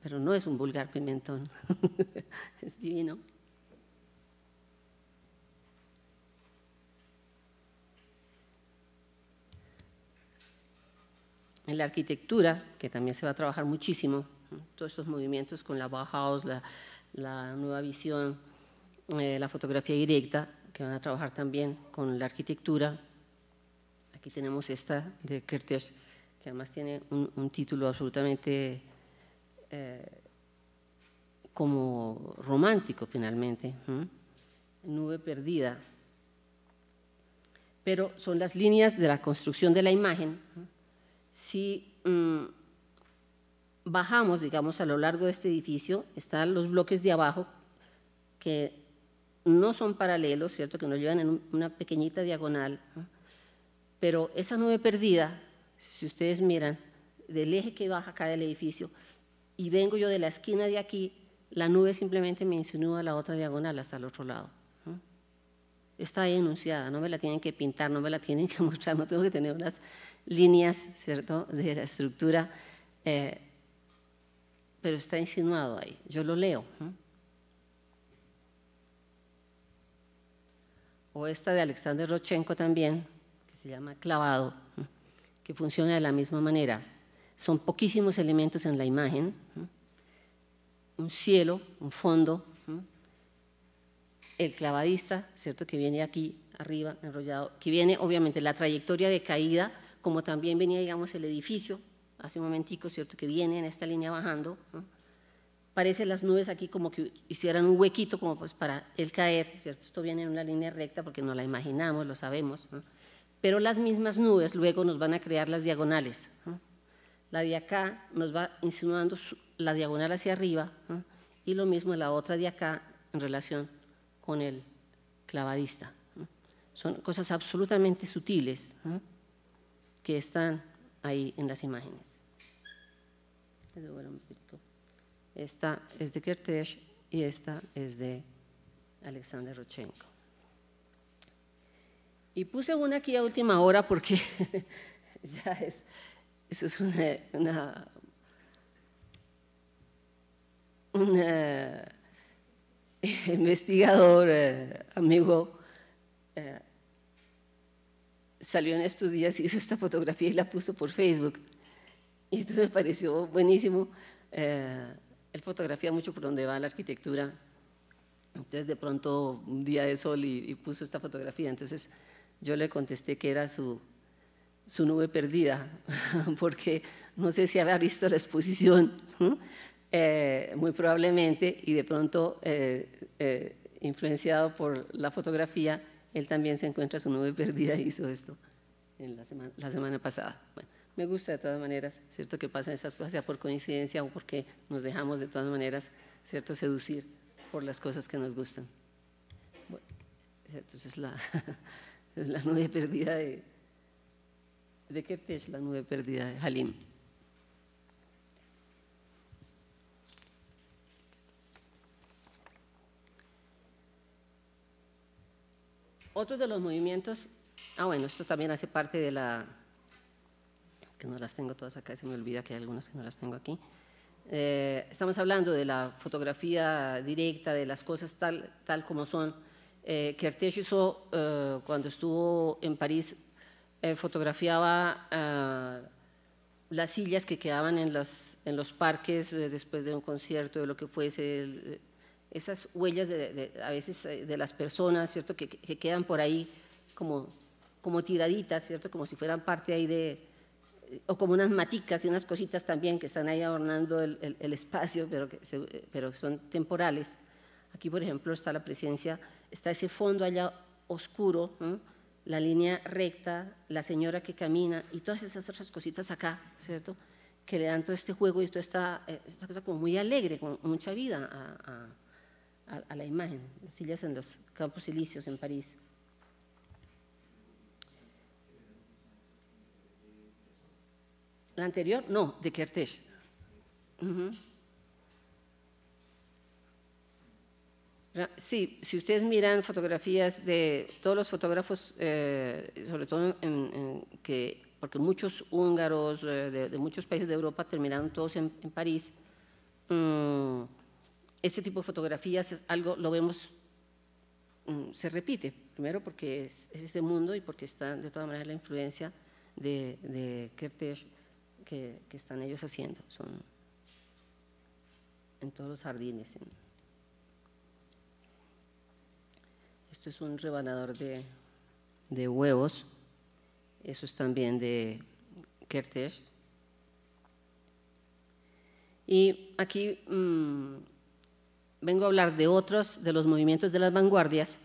B: pero no es un vulgar pimentón, es divino. en la arquitectura, que también se va a trabajar muchísimo, todos estos movimientos con la Bauhaus, la, la nueva visión, eh, la fotografía directa, que van a trabajar también con la arquitectura. Aquí tenemos esta de Kertész, que además tiene un, título absolutamente eh, como romántico finalmente, nube perdida. Pero son las líneas de la construcción de la imagen. Si mm, bajamos, digamos, a lo largo de este edificio, están los bloques de abajo que no son paralelos, ¿cierto? Que nos llevan en una pequeñita diagonal. Pero esa nube perdida, si ustedes miran, del eje que baja acá del edificio, y vengo yo de la esquina de aquí, la nube simplemente me insinúa a la otra diagonal hasta el otro lado está ahí enunciada, no me la tienen que pintar, no me la tienen que mostrar, no tengo que tener unas líneas, ¿cierto?, de la estructura, eh, pero está insinuado ahí, yo lo leo. O esta de Alexander Rochenko también, que se llama clavado, que funciona de la misma manera. Son poquísimos elementos en la imagen, un cielo, un fondo, el clavadista, ¿cierto? Que viene aquí arriba, enrollado, que viene obviamente la trayectoria de caída, como también venía, digamos, el edificio, hace un momentico, ¿cierto? Que viene en esta línea bajando, parece las nubes aquí como que hicieran un huequito como pues para el caer, ¿cierto? Esto viene en una línea recta porque no la imaginamos, lo sabemos, Pero las mismas nubes luego nos van a crear las diagonales, La de acá nos va insinuando la diagonal hacia arriba y lo mismo la otra de acá en relación con el clavadista. Son cosas absolutamente sutiles que están ahí en las imágenes. Esta es de Kertész y esta es de Alexander Rochenko. Y puse una aquí a última hora porque ya es, eso es una, una investigador, eh, amigo, eh, salió en estos días, y hizo esta fotografía y la puso por Facebook. Y esto me pareció buenísimo. Eh, él fotografía mucho por donde va la arquitectura. Entonces, de pronto, un día de sol y, puso esta fotografía. Entonces, yo le contesté que era su, su nube perdida, porque no sé si había visto la exposición, eh, muy probablemente, y de pronto eh, eh, influenciado por la fotografía, él también se encuentra su nube perdida y hizo esto en la, semana, la semana pasada. me gusta de todas maneras, ¿cierto? Que pasan estas cosas, sea por coincidencia o porque nos dejamos de todas maneras, ¿cierto? Seducir por las cosas que nos gustan. Bueno, entonces la, es la nube perdida de... ¿De la nube perdida de Halim? Otro de los movimientos, ah bueno, esto también hace parte de la, es que no las tengo todas acá, se me olvida que hay algunas que no las tengo aquí. Eh, estamos hablando de la fotografía directa, de las cosas tal, tal como son, eh, que eh, cuando estuvo en París, eh, fotografiaba las sillas que quedaban en los, en los parques después de un concierto, de lo que fuese, el, esas huellas de, a veces eh, de las personas, ¿cierto? Que, quedan por ahí como, como tiraditas, ¿cierto? Como si fueran parte ahí de, o como unas maticas y unas cositas también que están ahí adornando el, espacio, pero, que pero son temporales. Aquí, por ejemplo, está la presencia, está ese fondo allá oscuro, la línea recta, la señora que camina y todas esas otras cositas acá, ¿cierto? Que le dan todo este juego y toda esta, eh, esta cosa como muy alegre, con mucha vida a a, la imagen, las sillas en los campos silicios en París. La anterior, no, de Kertész. Sí, si ustedes miran fotografías de todos los fotógrafos, eh, sobre todo que, porque muchos húngaros eh, de, muchos países de Europa terminaron todos en, París, mm, este tipo de fotografías es algo, lo vemos, mm, se repite, primero porque es, ese este mundo y porque está de todas maneras la influencia de, de Kertész que, están ellos haciendo. Son en todos los jardines. Esto es un rebanador de, huevos. Eso es también de Kertész. Y aquí mm, vengo a hablar de otros de los movimientos de las vanguardias,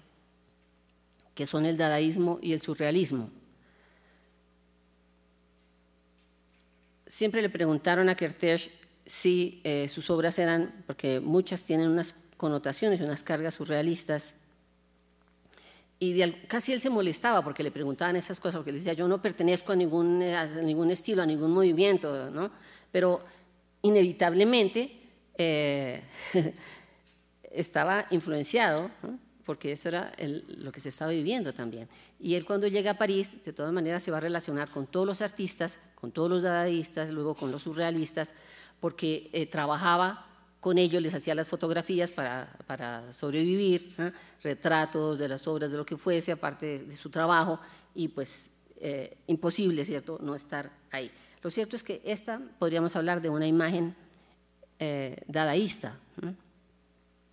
B: que son el dadaísmo y el surrealismo. Siempre le preguntaron a Kertész si eh, sus obras eran, porque muchas tienen unas connotaciones, unas cargas surrealistas, y casi él se molestaba porque le preguntaban esas cosas, porque le decía, yo no pertenezco a ningún, ningún estilo, a ningún movimiento, ¿no? Pero inevitablemente... Eh, estaba influenciado, porque eso era lo que se estaba viviendo también. Y él cuando llega a París, de todas maneras se va a relacionar con todos los artistas, con todos los dadaístas, luego con los surrealistas, porque eh, trabajaba con ellos, les hacía las fotografías para, para sobrevivir, retratos de las obras, de lo que fuese, aparte de, su trabajo, y pues eh, imposible, ¿cierto?, no estar ahí. Lo cierto es que esta podríamos hablar de una imagen eh, dadaísta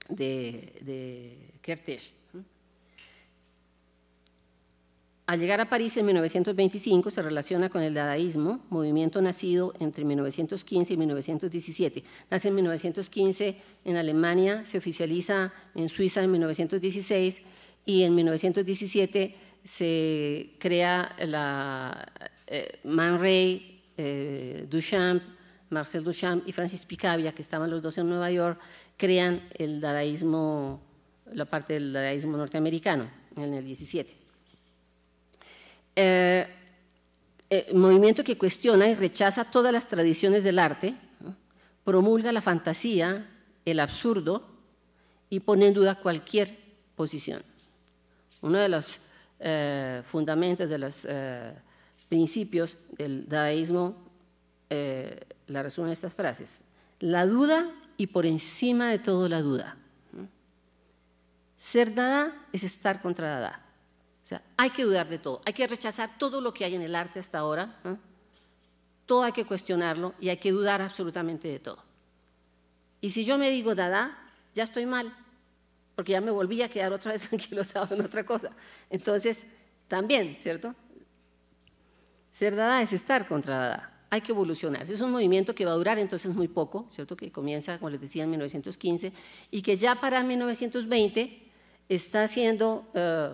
B: de, de Kertész. Al llegar a París en 1925 se relaciona con el dadaísmo, movimiento nacido entre 1915 y 1917. Nace en 1915 en Alemania, se oficializa en Suiza en 1916 y en 1917 se crea la eh, Man Ray, eh, Duchamp, Marcel Duchamp y Francis Picabia, que estaban los dos en Nueva York, crean el dadaísmo, la parte del dadaísmo norteamericano en el 17. Eh, eh, movimiento que cuestiona y rechaza todas las tradiciones del arte, promulga la fantasía, el absurdo y pone en duda cualquier posición. Uno de los eh, fundamentos, de los eh, principios del dadaísmo, la resumen de estas frases. La duda y por encima de todo la duda. Ser dada es estar contra dada. O sea, hay que dudar de todo, hay que rechazar todo lo que hay en el arte hasta ahora, ¿eh? todo hay que cuestionarlo y hay que dudar absolutamente de todo. Y si yo me digo dada, ya estoy mal, porque ya me volví a quedar otra vez anquilosado en otra cosa. Entonces, también, ¿cierto? Ser dada es estar contra dada hay que evolucionar. Es un movimiento que va a durar entonces muy poco, ¿cierto? Que comienza, como les decía, en 1915 y que ya para 1920 está haciendo, eh,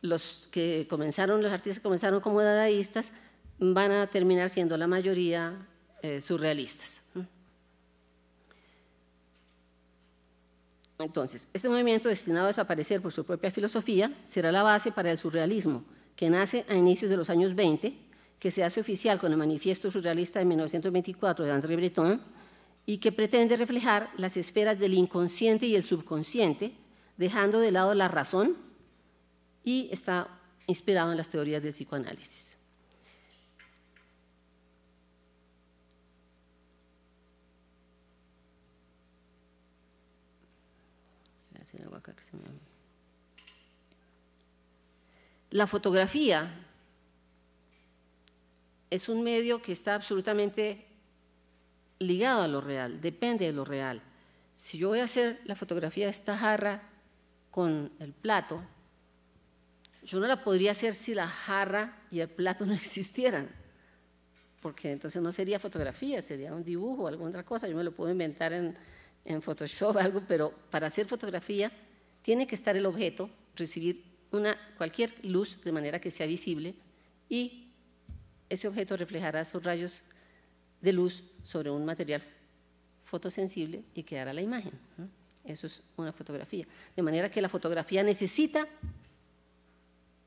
B: los que comenzaron, los artistas que comenzaron como dadaístas, van a terminar siendo la mayoría eh, surrealistas. Entonces, este movimiento destinado a desaparecer por su propia filosofía será la base para el surrealismo, que nace a inicios de los años 20 que se hace oficial con el Manifiesto Surrealista de 1924 de André Breton y que pretende reflejar las esferas del inconsciente y el subconsciente, dejando de lado la razón y está inspirado en las teorías del psicoanálisis. La fotografía es un medio que está absolutamente ligado a lo real, depende de lo real. Si yo voy a hacer la fotografía de esta jarra con el plato, yo no la podría hacer si la jarra y el plato no existieran, porque entonces no sería fotografía, sería un dibujo, o alguna otra cosa. Yo me lo puedo inventar en, en Photoshop, algo, pero para hacer fotografía tiene que estar el objeto, recibir una, cualquier luz de manera que sea visible y ese objeto reflejará sus rayos de luz sobre un material fotosensible y quedará la imagen. Eso es una fotografía. De manera que la fotografía necesita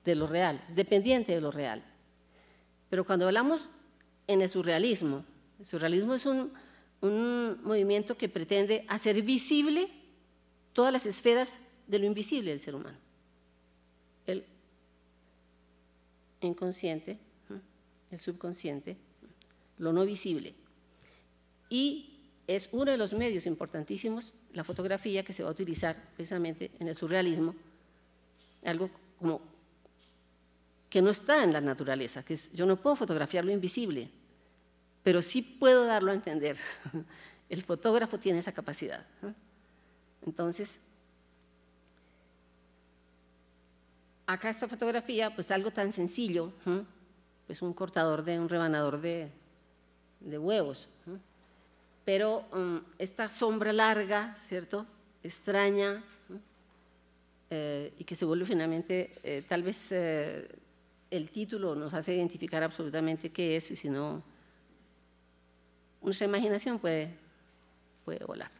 B: de lo real, es dependiente de lo real. Pero cuando hablamos en el surrealismo, el surrealismo es un, un movimiento que pretende hacer visible todas las esferas de lo invisible del ser humano. El inconsciente, el subconsciente, lo no visible. Y es uno de los medios importantísimos, la fotografía que se va a utilizar precisamente en el surrealismo, algo como que no está en la naturaleza, que es, yo no puedo fotografiar lo invisible, pero sí puedo darlo a entender. El fotógrafo tiene esa capacidad. Entonces, acá esta fotografía, pues algo tan sencillo, es pues, un cortador de un rebanador de, huevos. Pero mm, esta sombra larga, ¿cierto? Extraña eh, y que se vuelve finalmente, eh, tal vez eh, el título nos hace identificar absolutamente qué es y si no, nuestra imaginación puede, puede volar.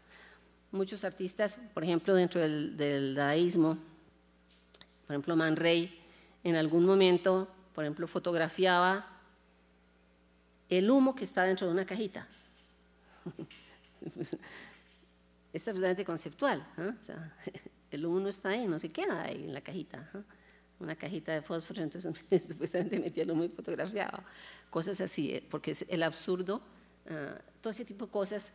B: Muchos artistas, por ejemplo, dentro del, del dadaísmo, por ejemplo, Man Ray, en algún momento por ejemplo, fotografiaba el humo que está dentro de una cajita. Pues, es absolutamente conceptual. ¿ah? el humo no está ahí, no se queda ahí en la cajita. ¿ah? Una cajita de fósforo, entonces supuestamente metía el humo y fotografiaba. Cosas así, eh, porque es el absurdo, ah, todo ese tipo de cosas.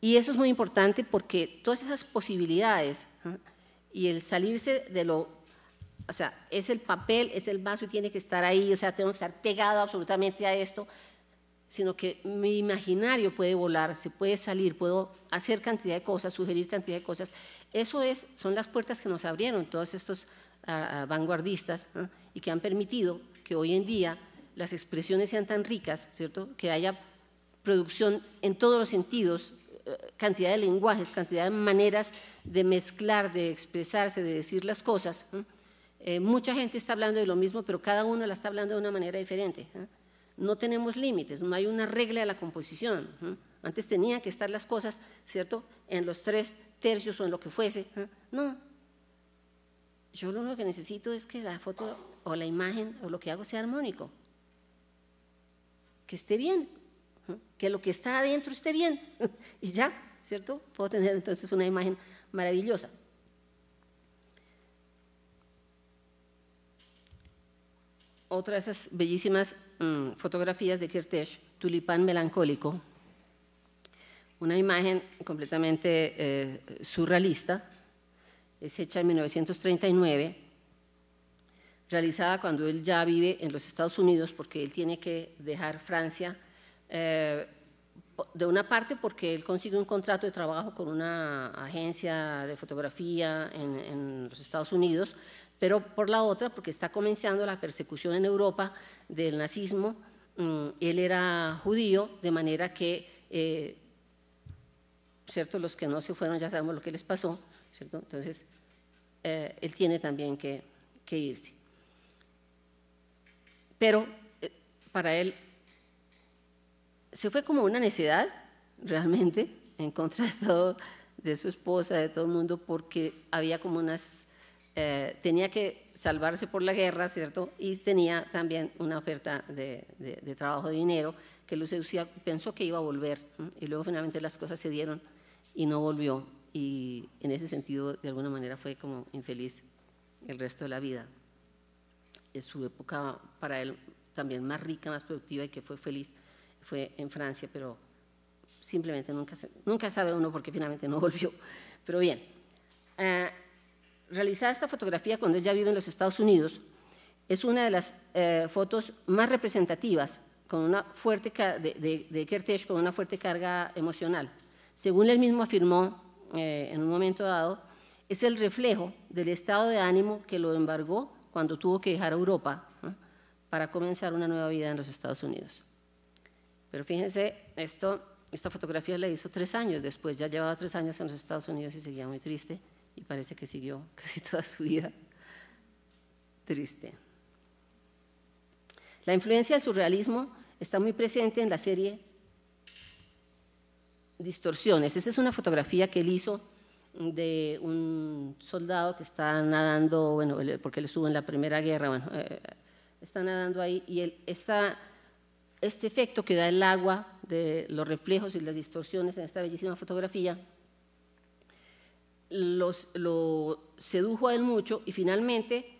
B: Y eso es muy importante porque todas esas posibilidades y el salirse de lo o sea, es el papel, es el vaso y tiene que estar ahí, o sea, tengo que estar pegado absolutamente a esto, sino que mi imaginario puede volar, se puede salir, puedo hacer cantidad de cosas, sugerir cantidad de cosas. Eso es, son las puertas que nos abrieron todos estos ah, ah, vanguardistas y que han permitido que hoy en día las expresiones sean tan ricas, ¿cierto? Que haya producción en todos los sentidos, eh, cantidad de lenguajes, cantidad de maneras de mezclar, de expresarse, de decir las cosas. Eh, mucha gente está hablando de lo mismo, pero cada uno la está hablando de una manera diferente. ¿eh? No tenemos límites, no hay una regla de la composición. ¿eh? Antes tenían que estar las cosas, ¿cierto?, en los tres tercios o en lo que fuese. No. Yo lo único que necesito es que la foto o la imagen o lo que hago sea armónico. Que esté bien. Que lo que está adentro esté bien. y ya, ¿cierto? Puedo tener entonces una imagen maravillosa. otra de esas bellísimas mm, fotografías de Kirtesh, Tulipán Melancólico, una imagen completamente eh, surrealista, es hecha en 1939, realizada cuando él ya vive en los Estados Unidos porque él tiene que dejar Francia, eh, de una parte porque él consigue un contrato de trabajo con una agencia de fotografía en, en los Estados Unidos, pero por la otra, porque está comenzando la persecución en Europa del nazismo, mm, él era judío, de manera que, eh, ¿cierto? Los que no se fueron ya sabemos lo que les pasó, ¿cierto? Entonces, eh, él tiene también que, irse. Pero eh, para él se fue como una necedad, realmente, en contra de todo, de su esposa, de todo el mundo, porque había como unas eh, tenía que salvarse por la guerra, ¿cierto? Y tenía también una oferta de, trabajo, de dinero, que lo seducía, pensó que iba a volver. Y luego finalmente las cosas se dieron y no volvió. Y en ese sentido, de alguna manera, fue como infeliz el resto de la vida. En su época para él también más rica, más productiva y que fue feliz fue en Francia, pero simplemente nunca, nunca sabe uno porque finalmente no volvió. Pero bien, eh, Realizar esta fotografía cuando ya vive en los Estados Unidos, es una de las eh, fotos más representativas con una fuerte de, de, Kertész con una fuerte carga emocional. Según él mismo afirmó eh, en un momento dado, es el reflejo del estado de ánimo que lo embargó cuando tuvo que dejar Europa para comenzar una nueva vida en los Estados Unidos. Pero fíjense, esto, esta fotografía la hizo tres años después, ya llevaba tres años en los Estados Unidos y seguía muy triste y parece que siguió casi toda su vida triste. La influencia del surrealismo está muy presente en la serie Distorsiones. Esa es una fotografía que él hizo de un soldado que está nadando, bueno, porque él estuvo en la Primera Guerra, bueno, eh, está nadando ahí y él está, este efecto que da el agua de los reflejos y las distorsiones en esta bellísima fotografía lo sedujo a él mucho y finalmente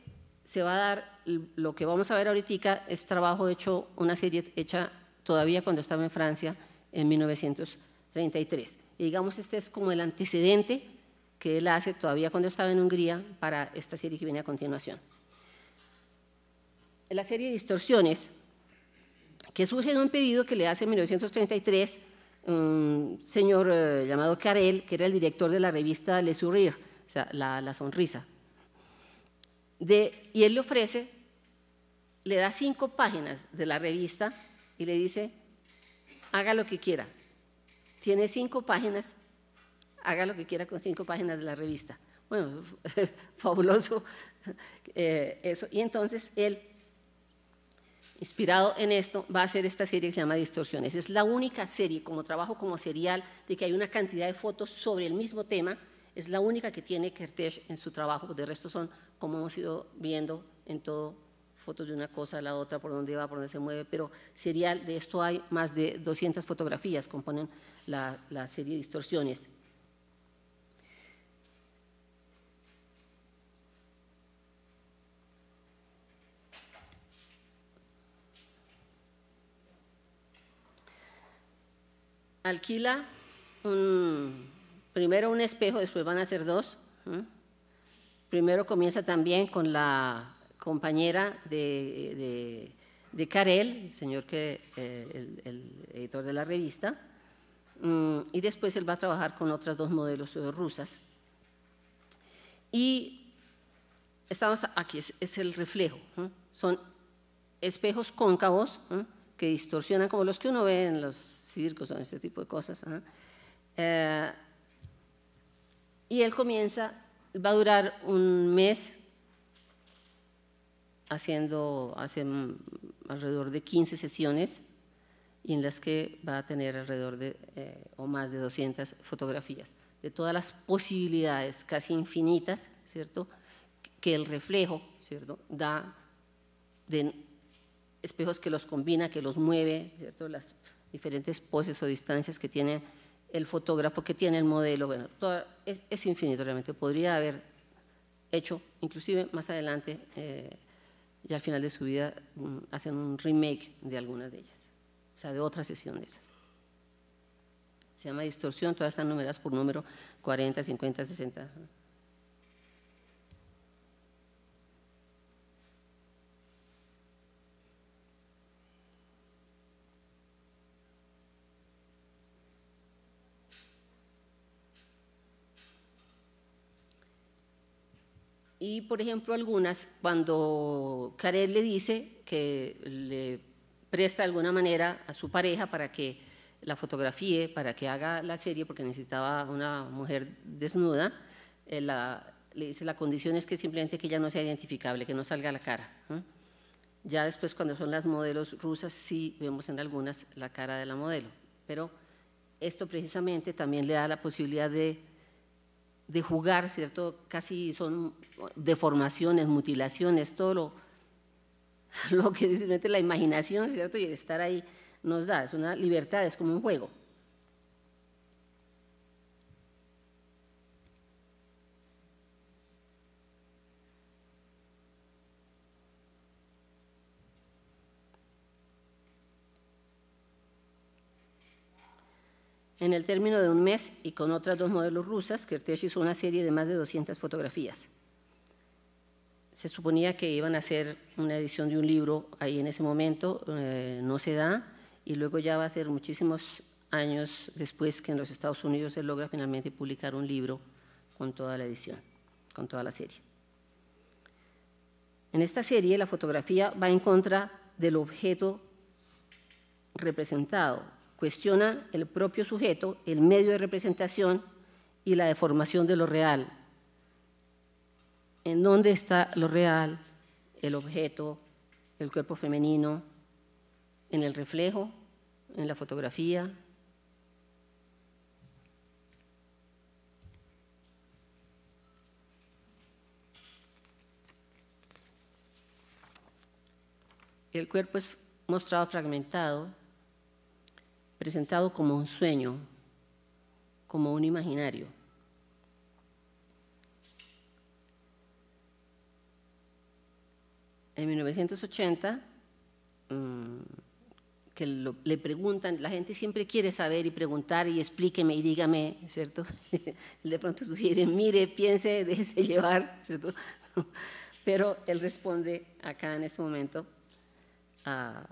B: se va a dar, lo que vamos a ver ahorita es trabajo hecho, una serie hecha todavía cuando estaba en Francia en 1933. Y digamos, este es como el antecedente que él hace todavía cuando estaba en Hungría para esta serie que viene a continuación. La serie de distorsiones, que surge de un pedido que le hace en 1933 un señor eh, llamado Carel, que era el director de la revista Le Sourire, o sea, la, sonrisa. y él le ofrece, le da cinco páginas de la revista y le dice, haga lo que quiera. Tiene cinco páginas, haga lo que quiera con cinco páginas de la revista. Bueno, fabuloso eh, eso. Y entonces él inspirado en esto, va a ser esta serie que se llama Distorsiones. Es la única serie, como trabajo como serial, de que hay una cantidad de fotos sobre el mismo tema, es la única que tiene Kertész en su trabajo, de resto son, como hemos ido viendo en todo, fotos de una cosa a la otra, por dónde va, por dónde se mueve, pero serial, de esto hay más de 200 fotografías, componen la, la serie Distorsiones. alquila primero un espejo, después van a ser dos. Primero comienza también con la compañera de, de, Carel, el señor que, eh, el, editor de la revista, mm, y después él va a trabajar con otras dos modelos eh, rusas. Y estamos aquí, es, el reflejo, son espejos cóncavos, que distorsionan, como los que uno ve en los circos o en este tipo de cosas. Eh, y él comienza, va a durar un mes haciendo, hace alrededor de 15 sesiones y en las que va a tener alrededor de eh, o más de 200 fotografías de todas las posibilidades casi infinitas, ¿cierto? Que el reflejo, ¿cierto? Da de espejos que los combina, que los mueve, ¿cierto? las diferentes poses o distancias que tiene el fotógrafo, que tiene el modelo, bueno, es, infinito realmente. Podría haber hecho, inclusive más adelante, eh, ya al final de su vida, mm, hacen un remake de algunas de ellas, o sea, de otra sesión de esas. Se llama distorsión, todas están numeradas por número 40, 50, 60. Y, por ejemplo, algunas, cuando Karel le dice que le presta de alguna manera a su pareja para que la fotografíe, para que haga la serie, porque necesitaba una mujer desnuda, eh, la, le dice, la condición es que simplemente que ella no sea identificable, que no salga la cara. Ya después, cuando son las modelos rusas, sí vemos en algunas la cara de la modelo, pero esto precisamente también le da la posibilidad de de jugar, ¿cierto? Casi son deformaciones, mutilaciones, todo lo, lo que dice la imaginación, ¿cierto? Y el estar ahí nos da, es una libertad, es como un juego. en el término de un mes y con otras dos modelos rusas, Kertész hizo una serie de más de 200 fotografías. Se suponía que iban a hacer una edición de un libro ahí en ese momento, eh, no se da, y luego ya va a ser muchísimos años después que en los Estados Unidos se logra finalmente publicar un libro con toda la edición, con toda la serie. En esta serie la fotografía va en contra del objeto representado, cuestiona el propio sujeto, el medio de representación y la deformación de lo real. ¿En dónde está lo real, el objeto, el cuerpo femenino? ¿En el reflejo? ¿En la fotografía? El cuerpo es mostrado fragmentado presentado como un sueño, como un imaginario. En 1980, mm, que le preguntan, la gente siempre quiere saber y preguntar y explíqueme y dígame, ¿cierto? de pronto sugiere, mire, piense, déjese llevar, ¿cierto? Pero él responde acá en este momento a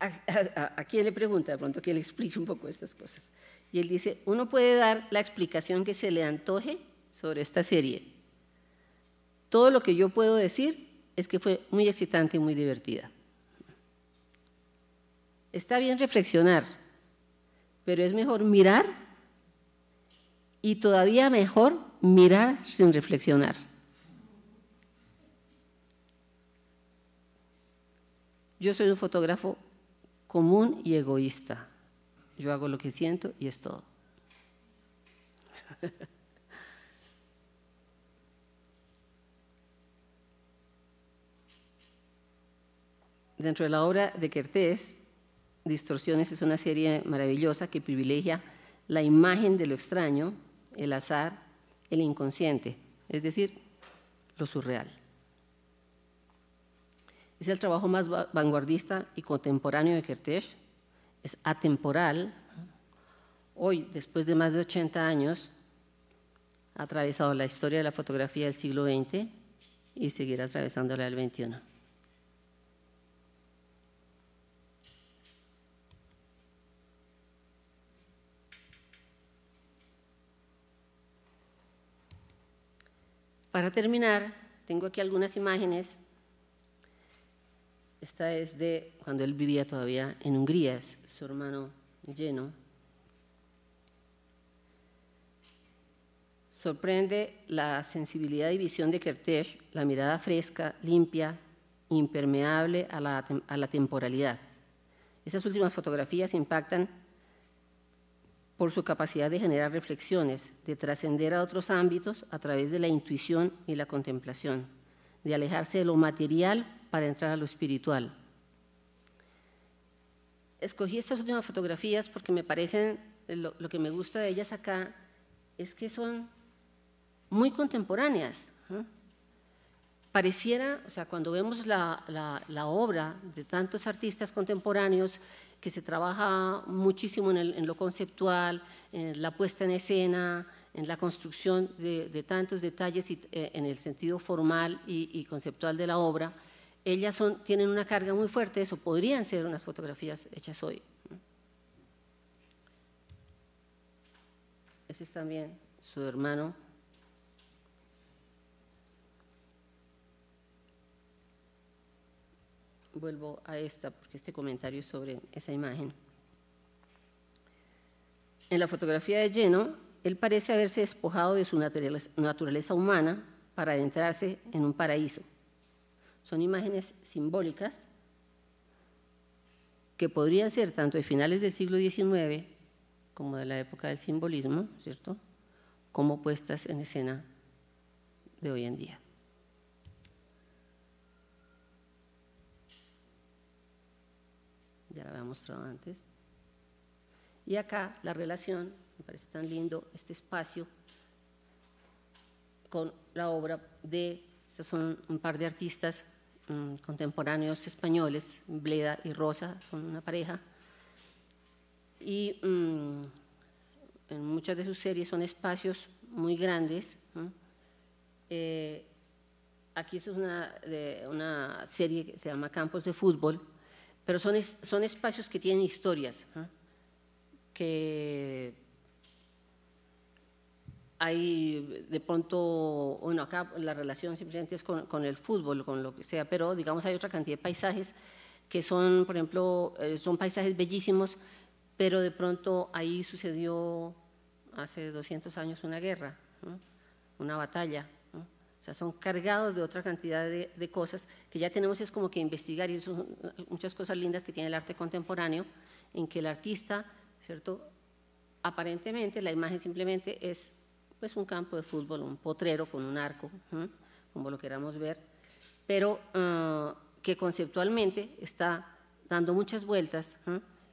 B: a, quién le pregunta de pronto que le explique un poco estas cosas. Y él dice, uno puede dar la explicación que se le antoje sobre esta serie. Todo lo que yo puedo decir es que fue muy excitante y muy divertida. Está bien reflexionar, pero es mejor mirar y todavía mejor mirar sin reflexionar. Yo soy un fotógrafo común y egoísta. Yo hago lo que siento y es todo. Dentro de la obra de Quertés, Distorsiones es una serie maravillosa que privilegia la imagen de lo extraño, el azar, el inconsciente, es decir, lo surreal. Es el trabajo más vanguardista y contemporáneo de Kertész, es atemporal. Hoy, después de más de 80 años, ha atravesado la historia de la fotografía del siglo XX y seguirá atravesándola del XXI. Para terminar, tengo aquí algunas imágenes esta es de cuando él vivía todavía en Hungría, es su hermano lleno. Sorprende la sensibilidad y visión de Kertész, la mirada fresca, limpia, impermeable a la, a la temporalidad. Esas últimas fotografías impactan por su capacidad de generar reflexiones, de trascender a otros ámbitos a través de la intuición y la contemplación, de alejarse de lo material para entrar a lo espiritual. Escogí estas últimas fotografías porque me parecen, eh, lo, que me gusta de ellas acá es que son muy contemporáneas. Pareciera, o sea, cuando vemos la, obra de tantos artistas contemporáneos que se trabaja muchísimo en, lo conceptual, en la puesta en escena, en la construcción de, tantos detalles eh, en el sentido formal y, conceptual de la obra, ellas son, tienen una carga muy fuerte, eso podrían ser unas fotografías hechas hoy. Ese es también su hermano. Vuelvo a esta, porque este comentario es sobre esa imagen. En la fotografía de lleno, él parece haberse despojado de su naturaleza humana para adentrarse en un paraíso son imágenes simbólicas que podrían ser tanto de finales del siglo XIX como de la época del simbolismo, ¿cierto? Como puestas en escena de hoy en día. Ya la había mostrado antes. Y acá la relación, me parece tan lindo este espacio, con la obra de son un par de artistas mm, contemporáneos españoles, Bleda y Rosa, son una pareja. Y mm, en muchas de sus series son espacios muy grandes. Eh, aquí es una, serie que se llama Campos de Fútbol, pero son, son espacios que tienen historias, que hay de pronto, bueno, acá la relación simplemente es con, el fútbol, con lo que sea, pero digamos hay otra cantidad de paisajes que son, por ejemplo, eh, son paisajes bellísimos, pero de pronto ahí sucedió hace 200 años una guerra, una batalla. O sea, son cargados de otra cantidad de, de, cosas que ya tenemos es como que investigar y son muchas cosas lindas que tiene el arte contemporáneo, en que el artista, ¿cierto? Aparentemente la imagen simplemente es pues un campo de fútbol, un potrero con un arco, como lo queramos ver, pero ah, que conceptualmente está dando muchas vueltas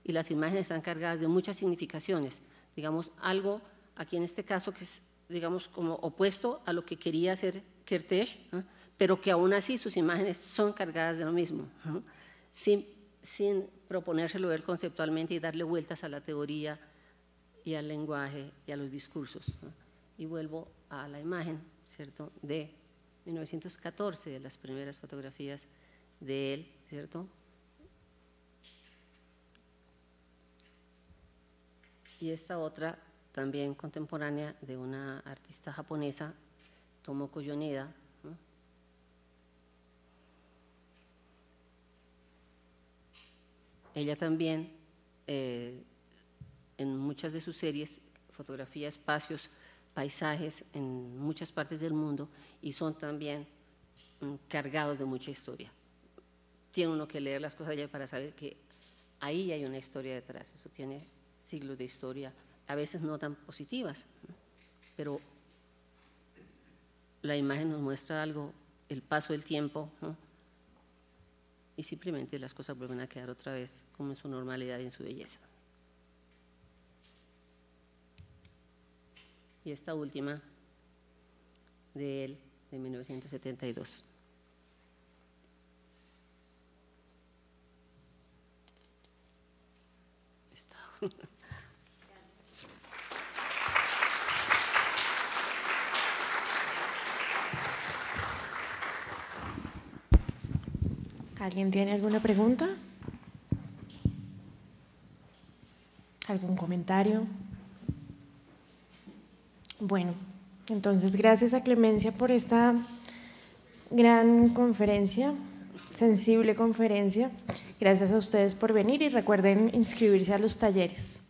B: y las imágenes están cargadas de muchas significaciones. Digamos, algo aquí en este caso que es, digamos, como opuesto a lo que quería hacer Kertész, pero que aún así sus imágenes son cargadas de lo mismo, sin, sin proponérselo ver conceptualmente y darle vueltas a la teoría y al lenguaje y a los discursos y vuelvo a la imagen, ¿cierto?, de 1914, de las primeras fotografías de él, ¿cierto? Y esta otra, también contemporánea, de una artista japonesa, Tomoko Yoneda, Ella también, eh, en muchas de sus series, fotografía espacios paisajes en muchas partes del mundo y son también mm, cargados de mucha historia. Tiene uno que leer las cosas allá para saber que ahí hay una historia detrás, eso tiene siglos de historia, a veces no tan positivas, pero la imagen nos muestra algo, el paso del tiempo, y simplemente las cosas vuelven a quedar otra vez como en su normalidad y en su belleza. y esta última de él de 1972.
A: ¿Alguien tiene alguna pregunta? ¿Algún comentario? Bueno, entonces gracias a Clemencia por esta gran conferencia, sensible conferencia. Gracias
B: a ustedes por venir y recuerden inscribirse a los talleres.